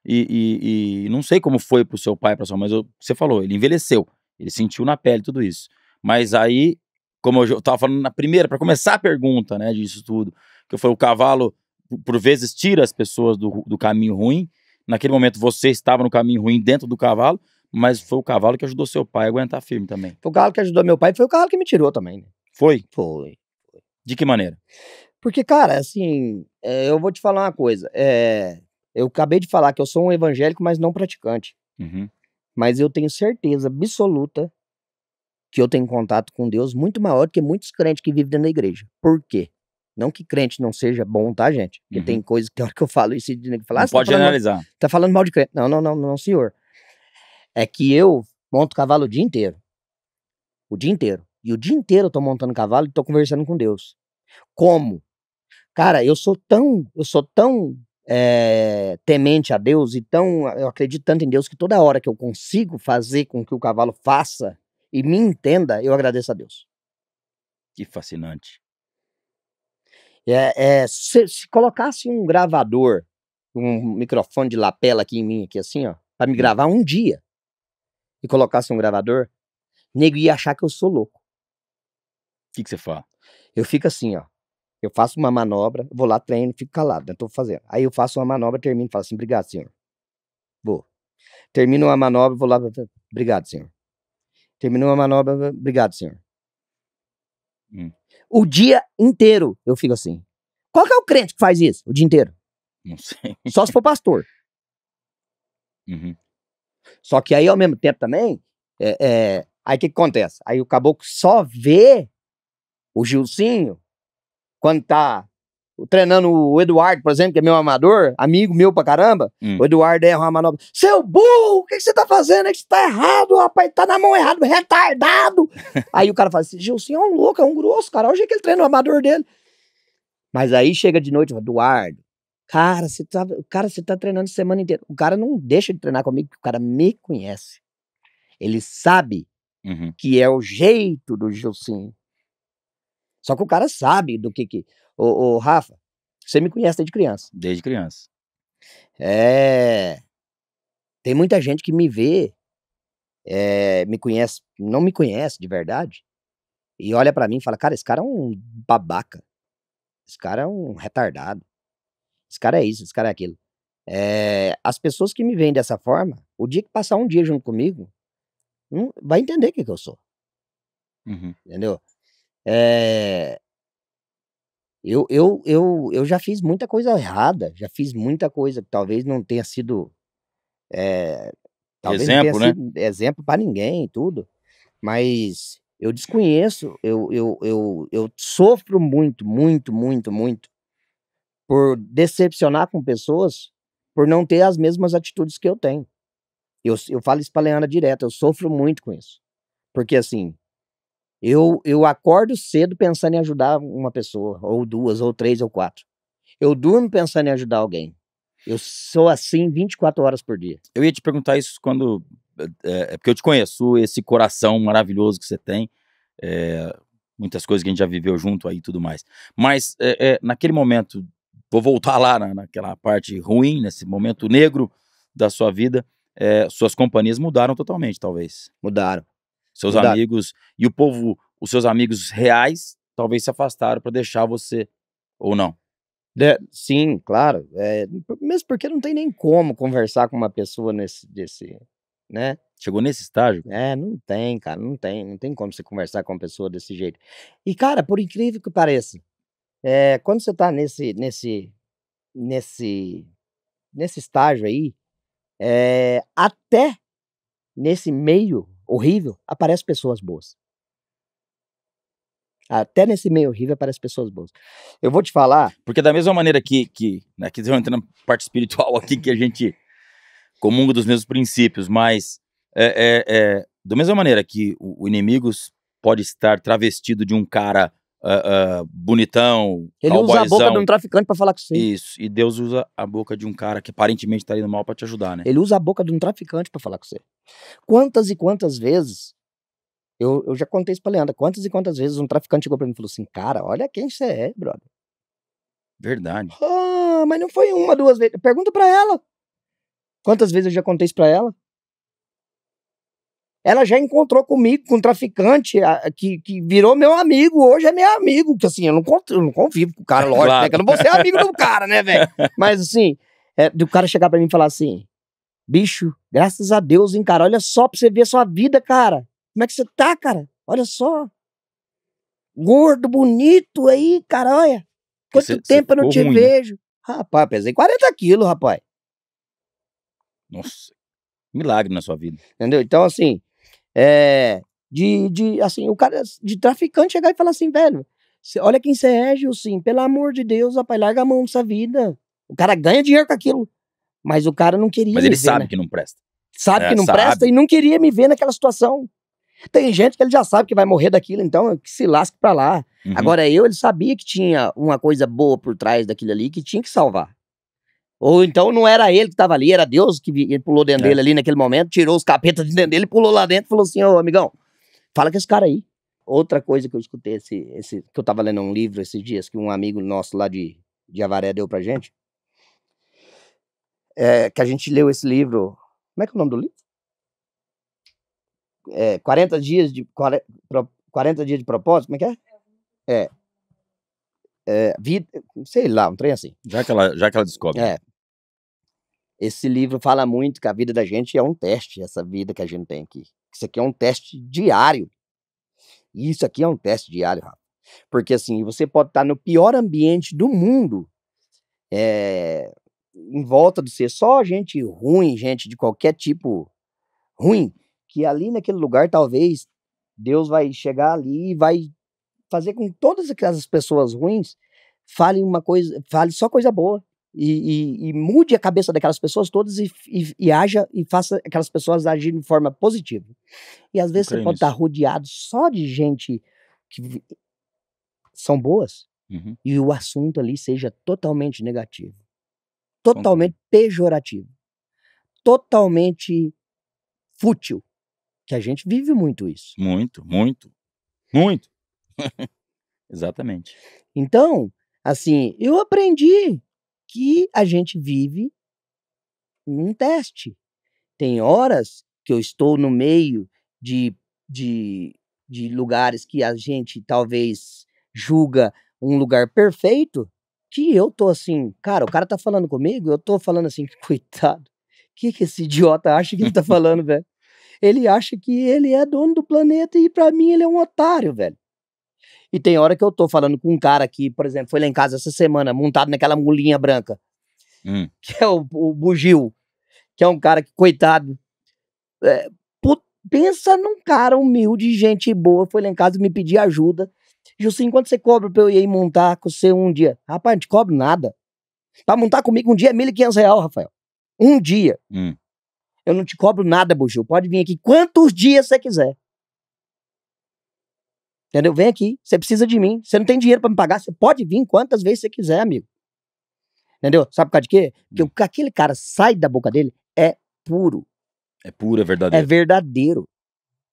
E, e, e, não sei como foi pro seu pai, pra sua mãe, mas eu, você falou, ele envelheceu, ele sentiu na pele tudo isso. Mas aí, como eu, eu tava falando na primeira, para começar a pergunta, né, disso tudo, que foi o cavalo, por vezes, tira as pessoas do, do caminho ruim naquele momento você estava no caminho ruim dentro do cavalo, mas foi o cavalo que ajudou seu pai a aguentar firme também. Foi o cavalo que ajudou meu pai, foi o cavalo que me tirou também. Né? Foi? Foi. De que maneira? Porque, cara, assim, é, eu vou te falar uma coisa. É, eu acabei de falar que eu sou um evangélico, mas não praticante. Uhum. Mas eu tenho certeza absoluta que eu tenho contato com Deus muito maior do que muitos crentes que vivem dentro da igreja. Por quê? Não que crente não seja bom, tá, gente? Porque uhum. tem coisa que tem hora que eu falo isso de nego falar. Ah, tá pode tá analisar. Mal, tá falando mal de crente. Não, não, não, não, senhor. É que eu monto cavalo o dia inteiro. O dia inteiro. E o dia inteiro eu tô montando cavalo e tô conversando com Deus. Como? Cara, eu sou tão, eu sou tão é, temente a Deus e tão, eu acredito tanto em Deus que toda hora que eu consigo fazer com que o cavalo faça e me entenda, eu agradeço a Deus. Que fascinante. É, é se, se, colocasse um gravador, um microfone de lapela aqui em mim, aqui assim, ó, pra me hum. gravar um dia, e colocasse um gravador, nego ia achar que eu sou louco. O que, que você fala? Eu fico assim, ó. Eu faço uma manobra, vou lá, treino, fico calado, né? Tô fazendo. Aí eu faço uma manobra, termino, falo assim, obrigado, senhor. Vou. Termino uma manobra, vou lá, obrigado, senhor. Termino uma manobra, obrigado, senhor. Hum o dia inteiro. Eu fico assim. Qual que é o crente que faz isso o dia inteiro? Não sei. Só se for pastor. Uhum. Só que aí, ao mesmo tempo também, é, é, aí o que, que, acontece? Aí o caboclo só vê o Gilcinho quando tá treinando o Eduardo, por exemplo, que é meu amador, amigo meu pra caramba. Hum. O Eduardo erra uma manobra. Seu burro, o que, você tá fazendo? É que você tá errado, rapaz, tá na mão errada, retardado. aí o cara fala assim: Gilson é um louco, é um grosso, cara. Hoje é que ele treina o amador dele. Mas aí chega de noite, Eduardo. Cara, você tá, cara, você tá treinando a semana inteira. O cara não deixa de treinar comigo, porque o cara me conhece. Ele sabe uhum. que é o jeito do Gilson. Só que o cara sabe do que que. Ô, ô, Rafa, você me conhece desde criança. Desde criança. É. Tem muita gente que me vê, é, me conhece, não me conhece de verdade, e olha para mim e fala: cara, esse cara é um babaca. Esse cara é um retardado. Esse cara é isso, esse cara é aquilo. É, as pessoas que me veem dessa forma, o dia que passar um dia junto comigo, não, hum, vai entender o que, que eu sou. Uhum. Entendeu? É, eu, eu, eu, eu já fiz muita coisa errada, já fiz muita coisa que talvez não tenha sido. É, talvez exemplo, não tenha né? sido exemplo para ninguém e tudo. Mas eu desconheço, eu, eu, eu, eu sofro muito, muito, muito, muito por decepcionar com pessoas por não ter as mesmas atitudes que eu tenho. Eu, eu falo isso pra Leana direto, eu sofro muito com isso. Porque assim, eu, eu acordo cedo pensando em ajudar uma pessoa, ou duas, ou três, ou quatro. Eu durmo pensando em ajudar alguém. Eu sou assim 24 horas por dia. Eu ia te perguntar isso quando. É, é porque eu te conheço, esse coração maravilhoso que você tem. É, muitas coisas que a gente já viveu junto aí e tudo mais. Mas é, naquele momento, vou voltar lá na, naquela parte ruim, nesse momento negro da sua vida. suas companhias mudaram totalmente, talvez. Mudaram. Seus Verdade. amigos e o povo, os seus amigos reais, talvez se afastaram para deixar você ou não. De, sim, claro. É, mesmo porque não tem nem como conversar com uma pessoa nesse, desse, né? Chegou nesse estágio? É, não tem, cara, não tem, não tem como você conversar com uma pessoa desse jeito. E cara, por incrível que pareça, é, quando você tá nesse, nesse, nesse, nesse estágio aí, é, até nesse meio horrível, aparecem pessoas boas. Até nesse meio horrível aparecem pessoas boas. Eu vou te falar. Porque da mesma maneira que. que né, aqui estamos entrando na parte espiritual aqui, que a gente comunga dos mesmos princípios, mas. É, é, é da mesma maneira que o, o inimigo pode estar travestido de um cara uh, uh, bonitão. Ele usa a boca de um traficante para falar com você. Isso. E Deus usa a boca de um cara que aparentemente tá indo mal para te ajudar, né? Ele usa a boca de um traficante para falar com você. Quantas e quantas vezes. Eu, eu já contei isso pra Leandra. Quantas e quantas vezes um traficante chegou pra mim e falou assim: Cara, olha quem você é, brother. Verdade. Ah, mas não foi uma, duas vezes. Pergunta pra ela. Quantas vezes eu já contei isso pra ela? ela já encontrou comigo, com um traficante a, que, que virou meu amigo, hoje é meu amigo, que assim, eu não, eu não convivo com o cara, lógico, né, claro. né, que eu não vou ser amigo do cara, né, velho? Mas assim, é, do cara chegar pra mim e falar assim, bicho, graças a Deus, hein, cara, olha só pra você ver a sua vida, cara, como é que você tá, cara? Olha só, gordo, bonito aí, cara, olha, quanto cê, tempo cê eu não te ruim, né? vejo. Né? Rapaz, pesei 40 quilos, rapaz. Nossa, milagre na sua vida. Entendeu? Então, assim, é, de, de, assim, o cara, de traficante chegar e falar assim, velho, olha quem você é, Gilson, pelo amor de Deus, rapaz, larga a mão dessa vida. O cara ganha dinheiro com aquilo, mas o cara não queria Mas ele sabe né? que não presta. Sabe é, que não sabe. presta e não queria me ver naquela situação. Tem gente que ele já sabe que vai morrer daquilo, então que se lasque pra lá. Uhum. Agora eu, ele sabia que tinha uma coisa boa por trás daquilo ali que tinha que salvar. Ou então não era ele que estava ali, era Deus que ele pulou dentro é. dele ali naquele momento, tirou os capetas de dentro dele, pulou lá dentro e falou assim: Ô amigão, fala com esse cara aí. Outra coisa que eu escutei, esse, esse, que eu estava lendo um livro esses dias, que um amigo nosso lá de, de Avaré deu pra gente, é, que a gente leu esse livro. Como é que é o nome do livro? É, 40 dias de 40 dias de propósito, como é que é? É, é, vida, sei lá, um trem assim. Já que ela, já que ela descobre. É, esse livro fala muito que a vida da gente é um teste, essa vida que a gente tem aqui. Isso aqui é um teste diário. E isso aqui é um teste diário, Rafa. Porque assim, você pode estar no pior ambiente do mundo, é, em volta de ser só gente ruim, gente de qualquer tipo ruim, que ali naquele lugar talvez Deus vai chegar ali e vai fazer com que todas aquelas pessoas ruins falem uma coisa, fale só coisa boa e, e, e, mude a cabeça daquelas pessoas todas e, e, e, haja e faça aquelas pessoas agirem de forma positiva. E às vezes você pode estar rodeado só de gente que são boas uhum. e o assunto ali seja totalmente negativo, totalmente pejorativo, totalmente fútil. Que a gente vive muito isso. Muito, muito, muito. Exatamente. Então, assim, eu aprendi que a gente vive num teste. Tem horas que eu estou no meio de, de, de lugares que a gente talvez julga um lugar perfeito, que eu tô assim, cara, o cara tá falando comigo, eu tô falando assim, coitado, o que, que esse idiota acha que ele tá falando, velho? Ele acha que ele é dono do planeta e para mim ele é um otário, velho. E tem hora que eu tô falando com um cara que, por exemplo, foi lá em casa essa semana, montado naquela mulinha branca, hum. que é o, o Bugil, que é um cara que, coitado, é, put, pensa num cara humilde, gente boa, foi lá em casa me pedir ajuda. Jussim, quanto você cobra pra eu ir montar com você um dia? Rapaz, não te cobro nada. Pra montar comigo um dia é R$ 1.500, Rafael. Um dia. Hum. Eu não te cobro nada, Bugil. Pode vir aqui quantos dias você quiser. Entendeu? Vem aqui, você precisa de mim. Você não tem dinheiro para me pagar, você pode vir quantas vezes você quiser, amigo. Entendeu? Sabe por causa de quê? Porque hum. aquele cara sai da boca dele é puro. É puro, é verdadeiro. É verdadeiro.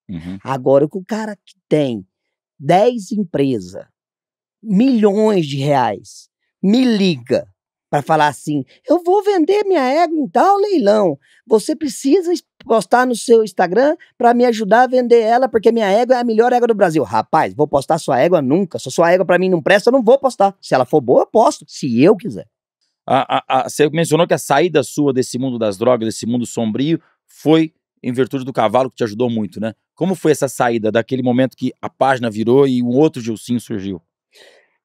Uhum. Agora, o que o cara que tem 10 empresas, milhões de reais, me liga para falar assim: eu vou vender minha égua em tal leilão. Você precisa postar no seu Instagram para me ajudar a vender ela, porque minha égua é a melhor égua do Brasil. Rapaz, vou postar sua égua nunca. Se sua égua para mim não presta, eu não vou postar. Se ela for boa, eu posto, se eu quiser. a a você mencionou que a saída sua desse mundo das drogas, desse mundo sombrio, foi em virtude do cavalo, que te ajudou muito, né? Como foi essa saída daquele momento que a página virou e um outro Gilcinho surgiu?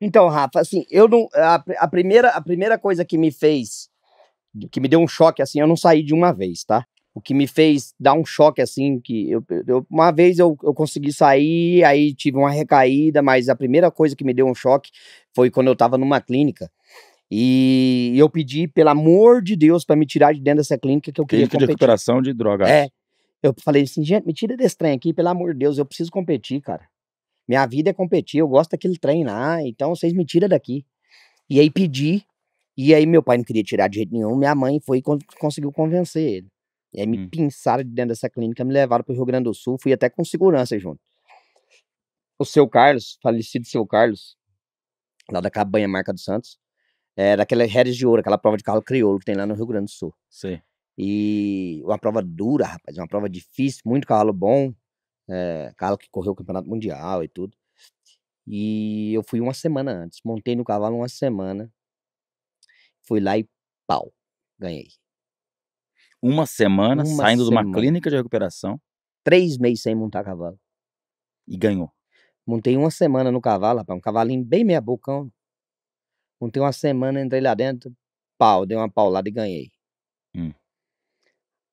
Então, Rafa, assim, eu não. A, a, primeira, a primeira coisa que me fez, que me deu um choque, assim, eu não saí de uma vez, tá? o que me fez dar um choque assim que eu, eu uma vez eu, eu, consegui sair aí tive uma recaída mas a primeira coisa que me deu um choque foi quando eu estava numa clínica e eu pedi pelo amor de Deus para me tirar de dentro dessa clínica que eu queria clínica competir. de recuperação de drogas é eu falei assim gente me tira desse trem aqui pelo amor de Deus eu preciso competir cara minha vida é competir eu gosto daquele trem lá então vocês me tiram daqui e aí pedi e aí meu pai não queria tirar de jeito nenhum minha mãe foi e conseguiu convencer ele e aí me hum. pinçaram de dentro dessa clínica, me levaram para o Rio Grande do Sul, fui até com segurança junto. O seu Carlos, falecido seu Carlos, lá da Cabanha Marca dos Santos, é, daquela Redes de Ouro, aquela prova de carro crioulo que tem lá no Rio Grande do Sul. Sim. E uma prova dura, rapaz, uma prova difícil, muito cavalo bom, é, cavalo que correu o campeonato mundial e tudo. E eu fui uma semana antes, montei no cavalo uma semana, fui lá e pau, ganhei. Uma semana uma saindo semana. de uma clínica de recuperação. Três meses sem montar cavalo. E ganhou. Montei uma semana no cavalo, rapaz, um cavalinho bem meia bocão. Montei uma semana, entrei lá dentro, pau, dei uma paulada e ganhei. Hum.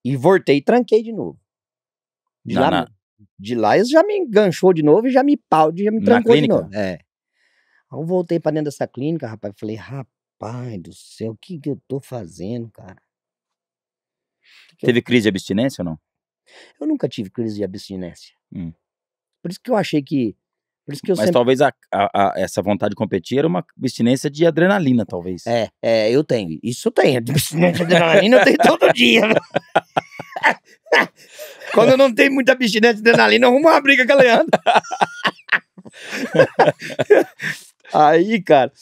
E voltei e tranquei de novo. De, na, lá, na... de lá eles já me enganchou de novo e já me pau, já me trancou de novo. É. Aí eu voltei pra dentro dessa clínica, rapaz, falei, rapaz do céu, o que, que eu tô fazendo, cara? Teve crise de abstinência ou não? Eu nunca tive crise de abstinência. Hum. Por isso que eu achei que. Por isso que eu Mas sempre... talvez a, a, a, essa vontade de competir era uma abstinência de adrenalina, talvez. É, é eu tenho. Isso eu tenho. Abstinência de adrenalina eu tenho todo dia. Quando eu não tenho muita abstinência de adrenalina, eu arrumo uma briga com a Leandro. Aí, cara.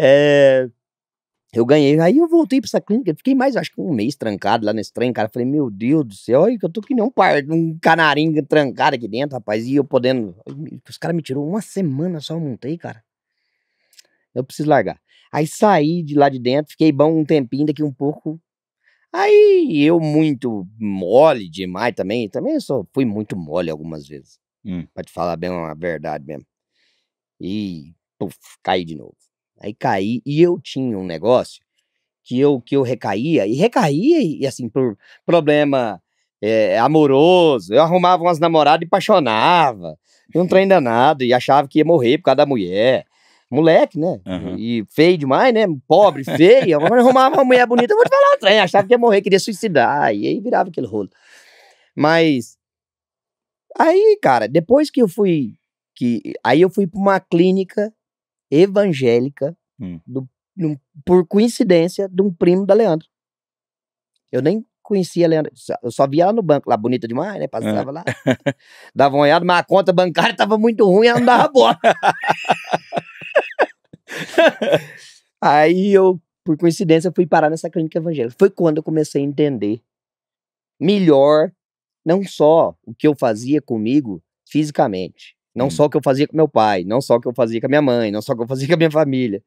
É... Eu ganhei. Aí eu voltei pra essa clínica, fiquei mais, acho que um mês trancado lá nesse trem, cara. Falei, meu Deus do céu, olha que eu tô que nem um, par, um canarinho trancado aqui dentro, rapaz. E eu podendo. Os caras me tirou uma semana só, eu montei, cara. Eu preciso largar. Aí saí de lá de dentro, fiquei bom um tempinho, daqui um pouco. Aí eu muito mole demais também. Também só fui muito mole algumas vezes. Hum. Pra te falar bem a verdade mesmo. E puf, caí de novo. Aí caí e eu tinha um negócio que eu que eu recaía e recaía e, assim por problema é, amoroso. Eu arrumava umas namoradas e apaixonava. Um uhum. trem danado e achava que ia morrer por causa da mulher. Moleque, né? Uhum. E feio demais, né? Pobre, feio. Eu arrumava uma mulher bonita, eu vou te falar um trem. Achava que ia morrer, queria suicidar. E aí virava aquele rolo. Mas. Aí, cara, depois que eu fui. que Aí eu fui pra uma clínica evangélica, hum. do, por coincidência, de um primo da Leandro. Eu nem conhecia a Leandro. Eu só via ela no banco, lá bonita demais, né? É. Passava é. lá, dava uma olhada, mas a conta bancária tava muito ruim, ela não dava boa Aí eu, por coincidência, fui parar nessa clínica evangélica. Foi quando eu comecei a entender melhor, não só o que eu fazia comigo fisicamente, não hum. só o que eu fazia com meu pai, não só o que eu fazia com a minha mãe, não só o que eu fazia com a minha família.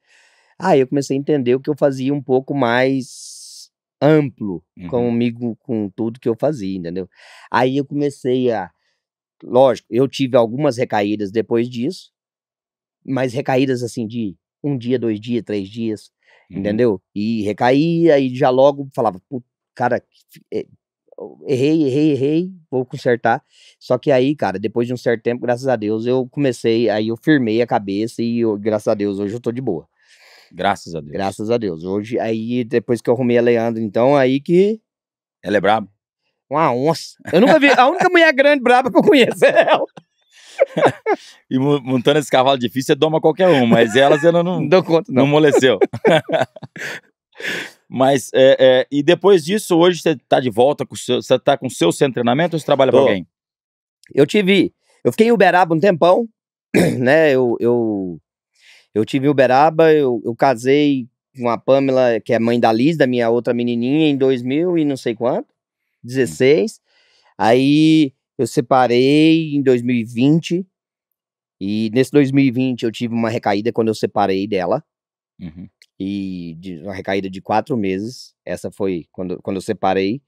Aí eu comecei a entender o que eu fazia um pouco mais amplo uhum. comigo, com tudo que eu fazia, entendeu? Aí eu comecei a. Lógico, eu tive algumas recaídas depois disso, mas recaídas assim de um dia, dois dias, três dias, uhum. entendeu? E recaía e já logo falava, cara, eh, errei, errei, errei, vou consertar. Só que aí, cara, depois de um certo tempo, graças a Deus, eu comecei, aí eu firmei a cabeça e, eu, oh, graças a Deus, hoje eu tô de boa. Graças a Deus. Graças a Deus. Hoje, aí, depois que eu arrumei a Leandro, então, aí que. Ela é braba? Uma ah, onça. Eu nunca vi. A única mulher grande braba que eu conheço é ela. e montando esse cavalo difícil, você doma qualquer um, mas elas ela não. Não dou conta, não. Não moleceu. Mas, é, é, e depois disso, hoje você está de volta, você está com o seu centro de treinamento ou você trabalha com alguém? Eu tive, eu fiquei em Uberaba um tempão, né, eu, eu, eu tive em Uberaba, eu, eu casei com a Pamela, que é mãe da Liz, da minha outra menininha, em 2000 e não sei quanto, 16. Hum. Aí eu separei em 2020. E nesse 2020 eu tive uma recaída quando eu separei dela. Uhum e de uma recaída de quatro meses. Essa foi quando, quando eu separei.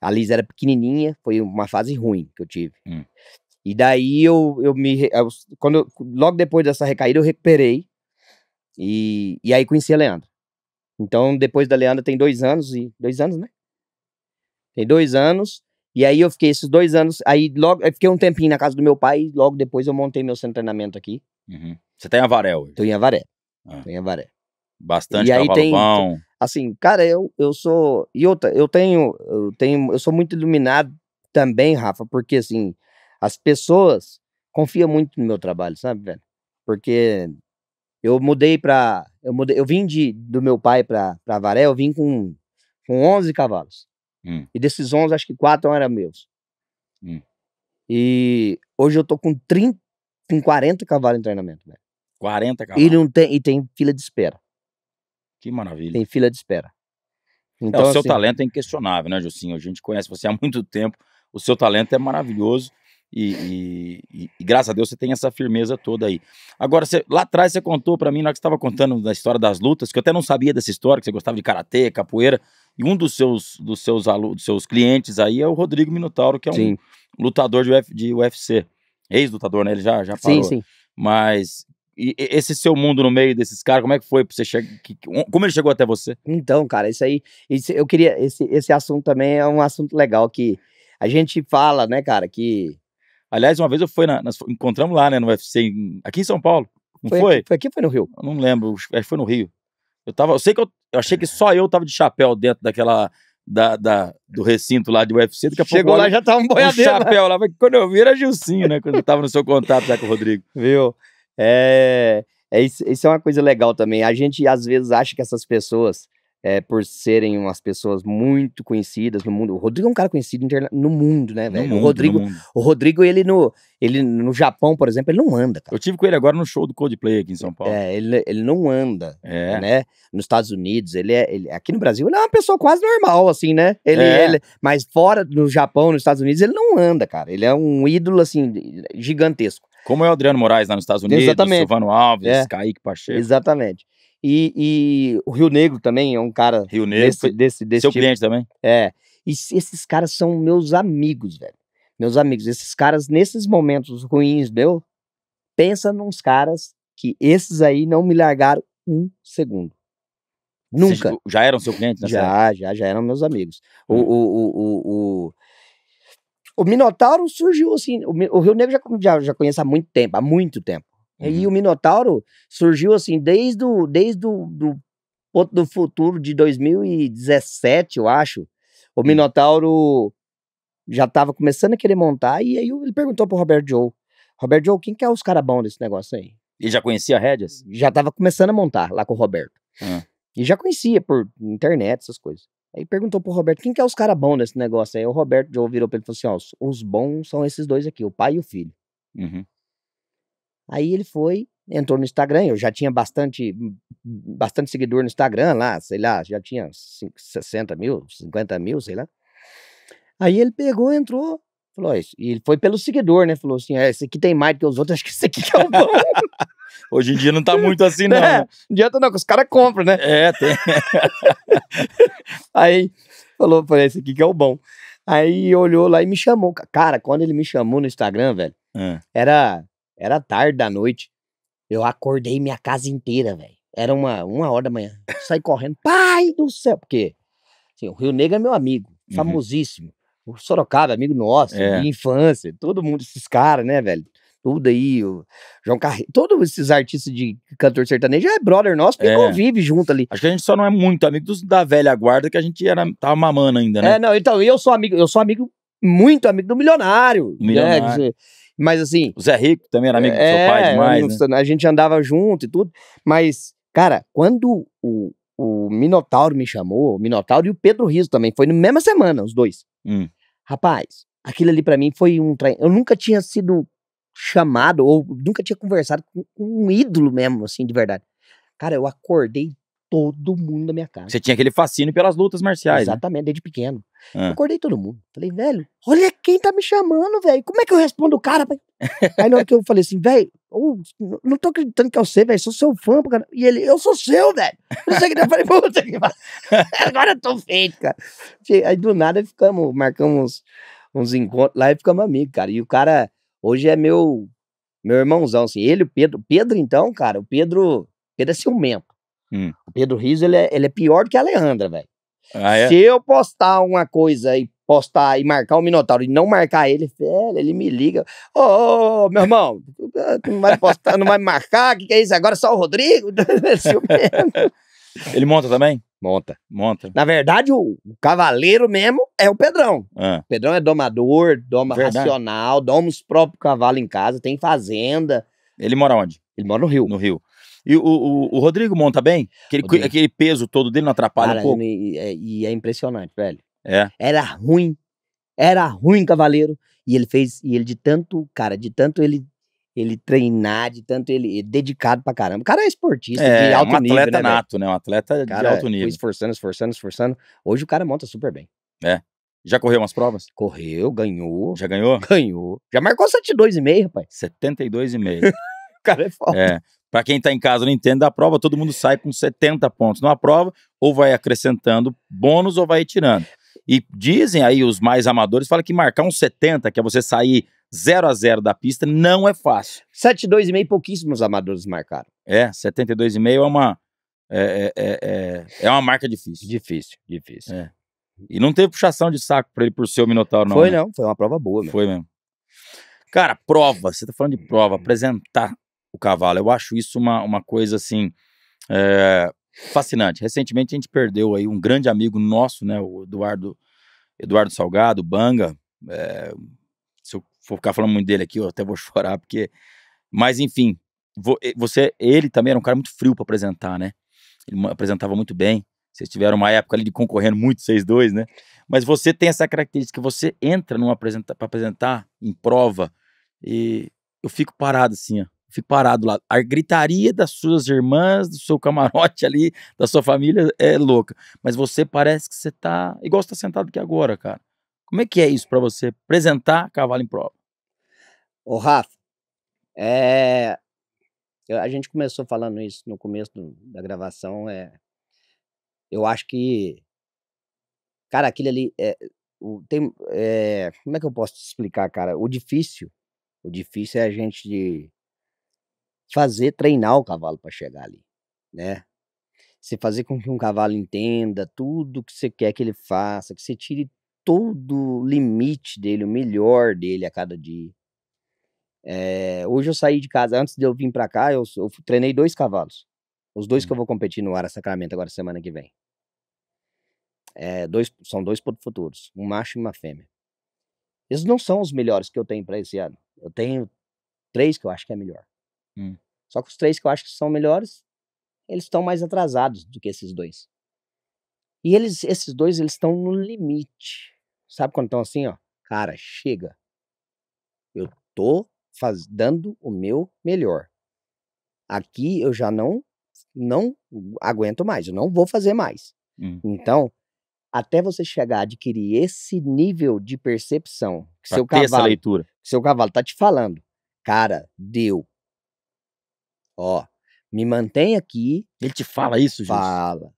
A Liz era pequenininha, foi uma fase ruim que eu tive. Hum. E daí eu, eu me. Eu, quando logo depois dessa recaída, eu recuperei. E, e aí conheci a Leandra. Então, depois da Leandra, tem dois anos e. Dois anos, né? Tem dois anos. E aí eu fiquei esses dois anos. Aí logo. Eu fiquei um tempinho na casa do meu pai. E logo depois eu montei meu centro de treinamento aqui. Uhum. Você tem tá Avaré hoje? Tô em Avaré. Ah. Tô em Avaré. Bastante e aí cavalovão. assim, cara, eu, eu sou. E outra, eu tenho, eu tenho. Eu sou muito iluminado também, Rafa, porque assim, as pessoas confiam muito no meu trabalho, sabe, velho? Porque eu mudei pra. Eu, mudei, eu vim de, do meu pai pra, pra Varé, eu vim com, com 11 cavalos. Hum. E desses 11, acho que 4 eram meus. Hum. E hoje eu tô com 30, com 40 cavalos em treinamento, velho. 40 cavalos. E, não tem, e tem fila de espera. Que maravilha. Tem fila de espera. Então, é, o então, seu assim, talento é inquestionável, né, Jocinho? A gente conhece você há muito tempo. O seu talento é maravilhoso. E, e, e, graças a Deus você tem essa firmeza toda aí. Agora, você, lá atrás você contou para mim, na hora que você estava contando da história das lutas, que eu até não sabia dessa história, que você gostava de karatê, capoeira, e um dos seus dos seus, alunos, dos seus clientes aí é o Rodrigo Minotauro, que é um lutador de, Uf, de UFC. Ex-lutador, né? Ele já, já parou. Sim, sim. Mas e esse seu mundo no meio desses caras, como é que foi pra você chegar? Como ele chegou até você? Então, cara, isso aí. Isso, eu queria. Esse, esse assunto também é um assunto legal que a gente fala, né, cara, que. Aliás, uma vez eu fui na, Nós encontramos lá, né, no UFC, em, aqui em São Paulo. Não foi? Foi aqui, foi aqui foi no Rio? Eu não lembro, acho que foi no Rio. Eu tava. Eu sei que eu, eu achei que só eu tava de chapéu dentro daquela. Da, da, do recinto lá de UFC, daqui a Chegou pouco. Chegou lá, já tava um boiadeiro. Um né? chapéu lá, mas quando eu vi era Gilcinho, né? Quando eu tava no seu contato já com o Rodrigo. Viu? É, é isso, isso, é uma coisa legal também. A gente às vezes acha que essas pessoas, é, por serem umas pessoas muito conhecidas no mundo, o Rodrigo é um cara conhecido interna... no mundo, né, No Mundo, o Rodrigo, o Rodrigo ele no, ele no Japão, por exemplo, ele não anda. Cara. Eu tive com ele agora no show do Coldplay aqui em São Paulo. É, ele, ele não anda, é. né? Nos Estados Unidos, ele é, ele, aqui no Brasil ele é uma pessoa quase normal, assim, né? Ele, é. ele, mas fora no Japão, nos Estados Unidos, ele não anda, cara. Ele é um ídolo assim gigantesco. Como é o Adriano Moraes lá nos Estados Unidos, Exatamente. Silvano Alves, é. Kaique Pacheco. Exatamente. E, e, o Rio Negro também é um cara Rio Negro, desse, desse, desse seu tipo. cliente também. É. E esses caras são meus amigos, velho. Meus amigos, esses caras, nesses momentos ruins, meu, pensa nos caras que esses aí não me largaram um segundo. Nunca. já eram seu cliente Já, época? já, já eram meus amigos. O, hum. o, o, o, o, o Minotauro surgiu assim. O, Rio Negro já, já, conhece há muito tempo, há muito tempo. Uhum. E o Minotauro surgiu assim desde o desde do, do ponto do futuro de 2017, eu acho. O hum. Minotauro já estava começando a querer montar e aí ele perguntou pro Roberto Joe. Roberto Joe, quem que é os caras bons desse negócio aí? E já conhecia a Já estava começando a montar lá com o Roberto. Uhum. E já conhecia por internet, essas coisas. Aí perguntou pro Roberto, quem que é os caras bons nesse negócio? Aí o Roberto já virou pra ele e falou assim, ó, os, os bons são esses dois aqui, o pai e o filho. Uhum. Aí ele foi, entrou no Instagram, eu já tinha bastante, bastante seguidor no Instagram lá, sei lá, já tinha 60 mil, 50 mil, sei lá. Aí ele pegou, entrou, Falou, isso. E ele foi pelo seguidor, né? Falou assim: é, esse aqui tem mais do que os outros, acho que esse aqui que é o bom. Hoje em dia não tá muito assim, não. É, não adianta não, que os caras compram, né? É, tem. aí falou, falei, esse aqui que é o bom. Aí olhou lá e me chamou. Cara, quando ele me chamou no Instagram, velho, é. era, era tarde da noite. Eu acordei minha casa inteira, velho. Era uma, uma hora da manhã. Saí correndo. Pai do céu! Porque assim, o Rio Negro é meu amigo, uhum. famosíssimo. Uhum o Sorocaba, amigo nosso, é. infância, todo mundo, esses caras, né, velho? Tudo aí, o João Carreiro, todos esses artistas de cantor sertanejo é brother nosso, porque é. convive junto ali. Acho que a gente só não é muito amigo dos, da velha guarda, que a gente era, tava mamando ainda, né? É, não, então, eu sou amigo, eu sou amigo, muito amigo do milionário. Né? Milionário. Né? Mas assim. O Zé Rico também era amigo é, do seu pai é, demais. Né? A gente andava junto e tudo. Mas, cara, quando o, o Minotauro me chamou, o Minotauro e o Pedro Riso também, foi na mesma semana, os dois. Hum. Rapaz, aquilo ali para mim foi um trem. Eu nunca tinha sido chamado ou nunca tinha conversado com um ídolo mesmo, assim, de verdade. Cara, eu acordei todo mundo da minha casa. Você tinha aquele fascínio pelas lutas marciais. Né? Exatamente, né? desde pequeno. Ah. Eu acordei todo mundo. Falei, velho, olha quem tá me chamando, velho. Como é que eu respondo o cara? Aí na hora que eu falei assim, velho, Oh, não tô acreditando que é você, velho. Sou seu fã, cara. E ele, eu sou seu, velho. Não sei o que eu falei, puta que Agora eu tô feito, cara. Aí do nada ficamos, marcamos uns, encontros lá e ficamos amigos, cara. E o cara, hoje é meu meu irmãozão, assim. Ele, o Pedro. Pedro, então, cara, o Pedro. Pedro é ciumento. Hum. O Pedro Riso, ele é, ele é pior do que a Leandra, velho. Ah, é? Se eu postar uma coisa e postar e marcar o Minotauro e não marcar ele, velho, ele me liga. Ô, oh, meu irmão, não vai postar, não vai marcar, o que, que é isso? Agora só o Rodrigo? É ele monta também? Monta. Monta. Na verdade, o, o cavaleiro mesmo é o Pedrão. Ah. O Pedrão é domador, doma verdade. racional, doma os próprios cavalos em casa, tem fazenda. Ele mora onde? Ele mora no Rio. No Rio. E o, o, o, Rodrigo monta bem? Aquele, aquele peso todo dele não atrapalha Cara, um pouco? E, é, e, é impressionante, velho. É. Era ruim. Era ruim, cavaleiro. E ele fez, e ele de tanto, cara, de tanto ele ele treinar, de tanto ele, dedicado pra caramba. O cara é esportista, é, de alto nível. nível. um atleta né, nato, né? Um atleta cara, de alto nível. esforçando, esforçando, esforçando. Hoje o cara monta super bem. É. Já correu umas provas? Correu, ganhou. Já ganhou? Ganhou. Já marcou 72,5, rapaz. 72,5. o cara é foda. É. Pra quem tá em casa não entende da prova, todo mundo sai com 70 pontos numa prova, ou vai acrescentando bônus ou vai tirando e dizem aí os mais amadores, fala que marcar um 70, que é você sair 0 a 0 da pista, não é fácil. 72,5 pouquíssimos amadores marcaram. É, 72,5 é uma é, é, é, é, uma marca difícil. Difícil, difícil. É. E não teve puxação de saco para ele por ser o Minotauro, não. Foi né? não, foi uma prova boa. Mesmo. Foi mesmo. Cara, prova, você tá falando de prova, apresentar o cavalo. Eu acho isso uma, uma coisa assim. É, fascinante. Recentemente a gente perdeu aí um grande amigo nosso, né, o Eduardo, Eduardo Salgado, Banga. É, se eu for ficar falando muito dele aqui, eu até vou chorar, porque. Mas enfim, eh, você, ele também era um cara muito frio para apresentar, né? Ele apresentava muito bem. Vocês tiveram uma época ali de concorrendo muito, vocês dois, né? Mas você tem essa característica, você entra apresenta para apresentar em prova e eu fico parado assim, ó fico parado lá. A gritaria das suas irmãs, do seu camarote ali, da sua família é louca. Mas você parece que você tá igual você tá sentado aqui agora, cara. Como é que é isso para você apresentar cavalo em prova? Ô, Rafa, é... a gente começou falando isso no começo do, da gravação. É... Eu acho que. Cara, aquilo ali. É... O, tem, é... Como é que eu posso te explicar, cara? O difícil. O difícil é a gente fazer, treinar o cavalo para chegar ali, né? Você fazer com que um cavalo entenda tudo que você quer que ele faça, que você tire todo o limite dele, o melhor dele a cada dia. É, hoje eu saí de casa, antes de eu vir para cá, eu, eu, treinei dois cavalos. Os dois que eu uhum. vou competir no Ara Sacramento agora semana que vem. É, dois, são dois pontos futuros, um macho e uma fêmea. Eles não são os melhores que eu tenho para esse ano. Eu tenho três que eu acho que é melhor. Hum. Só que os três que eu acho que são melhores, eles estão mais atrasados do que esses dois. E eles, esses dois, eles estão no limite. Sabe quando estão assim, ó? Cara, chega. Eu tô faz, dando o meu melhor. Aqui eu já não não aguento mais, eu não vou fazer mais. Hum. Então, até você chegar a adquirir esse nível de percepção que seu cavalo, essa leitura. seu cavalo tá te falando, cara, deu, Ó, me mantém aqui. Ele te fala isso, Gilson? Fala,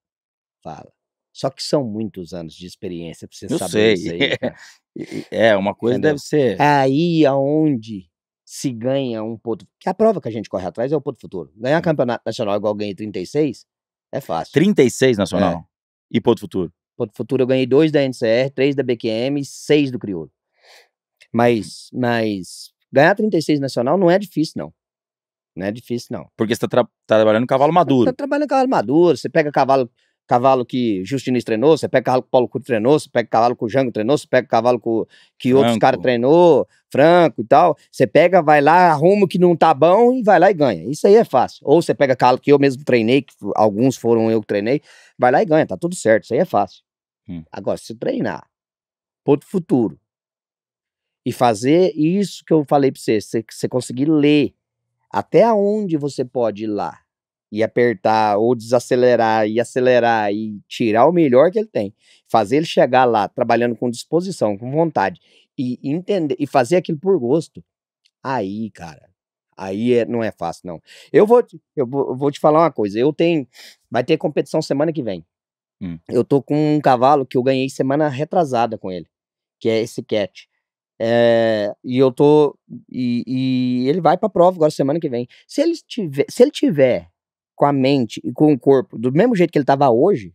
fala. Só que são muitos anos de experiência pra você Eu saber sei. isso aí. É, uma coisa Entendeu? deve ser. Aí aonde é se ganha um ponto. Que a prova que a gente corre atrás é o ponto futuro. Ganhar hum. campeonato nacional igual eu ganhei 36 é fácil. 36 é. nacional? É. E ponto futuro? Ponto futuro eu ganhei dois da NCR, três da BQM, seis do Crioulo. Mas, mas ganhar 36 nacional não é difícil, não. Não é difícil, não. Porque você tá, tra trabalhando cavalo maduro. Tá, tá trabalhando tá cavalo maduro, você pega cavalo cavalo que Justino treinou, você pega cavalo que Paulo Curto treinou, você pega cavalo que o Jango treinou, você pega cavalo que, que outros caras treinou, Franco e tal. Você pega, vai lá, arruma o que não tá bom e vai lá e ganha. Isso aí é fácil. Ou você pega cavalo que eu mesmo treinei, que alguns foram eu que treinei, vai lá e ganha, tá tudo certo, isso aí é fácil. Hum. Agora, se treinar pro futuro e fazer isso que eu falei pra você, você conseguir ler até onde você pode ir lá e apertar ou desacelerar e acelerar e tirar o melhor que ele tem, fazer ele chegar lá trabalhando com disposição, com vontade e entender e fazer aquilo por gosto. Aí, cara, aí é, não é fácil não. Eu vou eu vou te falar uma coisa, eu tenho vai ter competição semana que vem. Hum. Eu tô com um cavalo que eu ganhei semana retrasada com ele, que é esse cat. É, e eu tô. E, e ele vai pra prova agora semana que vem. Se ele, tiver, se ele tiver com a mente e com o corpo do mesmo jeito que ele tava hoje,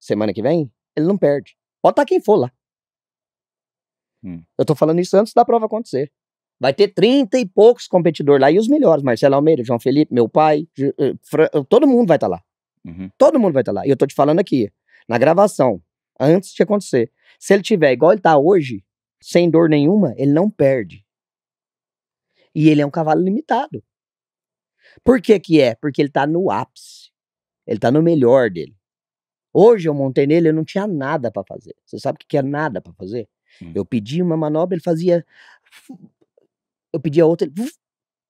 semana que vem, ele não perde. Pode estar quem for lá. Hum. Eu tô falando isso antes da prova acontecer. Vai ter 30 e poucos competidores lá, e os melhores, Marcelo Almeida, João Felipe, meu pai, eh, eh, todo mundo vai estar tá lá. Uhum. Todo mundo vai estar tá lá. E eu tô te falando aqui, na gravação, antes de acontecer. Se ele tiver igual ele tá hoje, sem dor nenhuma, ele não perde. E ele é um cavalo limitado. Por que que é? Porque ele tá no ápice. Ele tá no melhor dele. Hoje eu montei nele, eu não tinha nada para fazer. Você sabe o que, que é nada para fazer? Hum. Eu pedi uma manobra, ele fazia. Eu a outra, ele.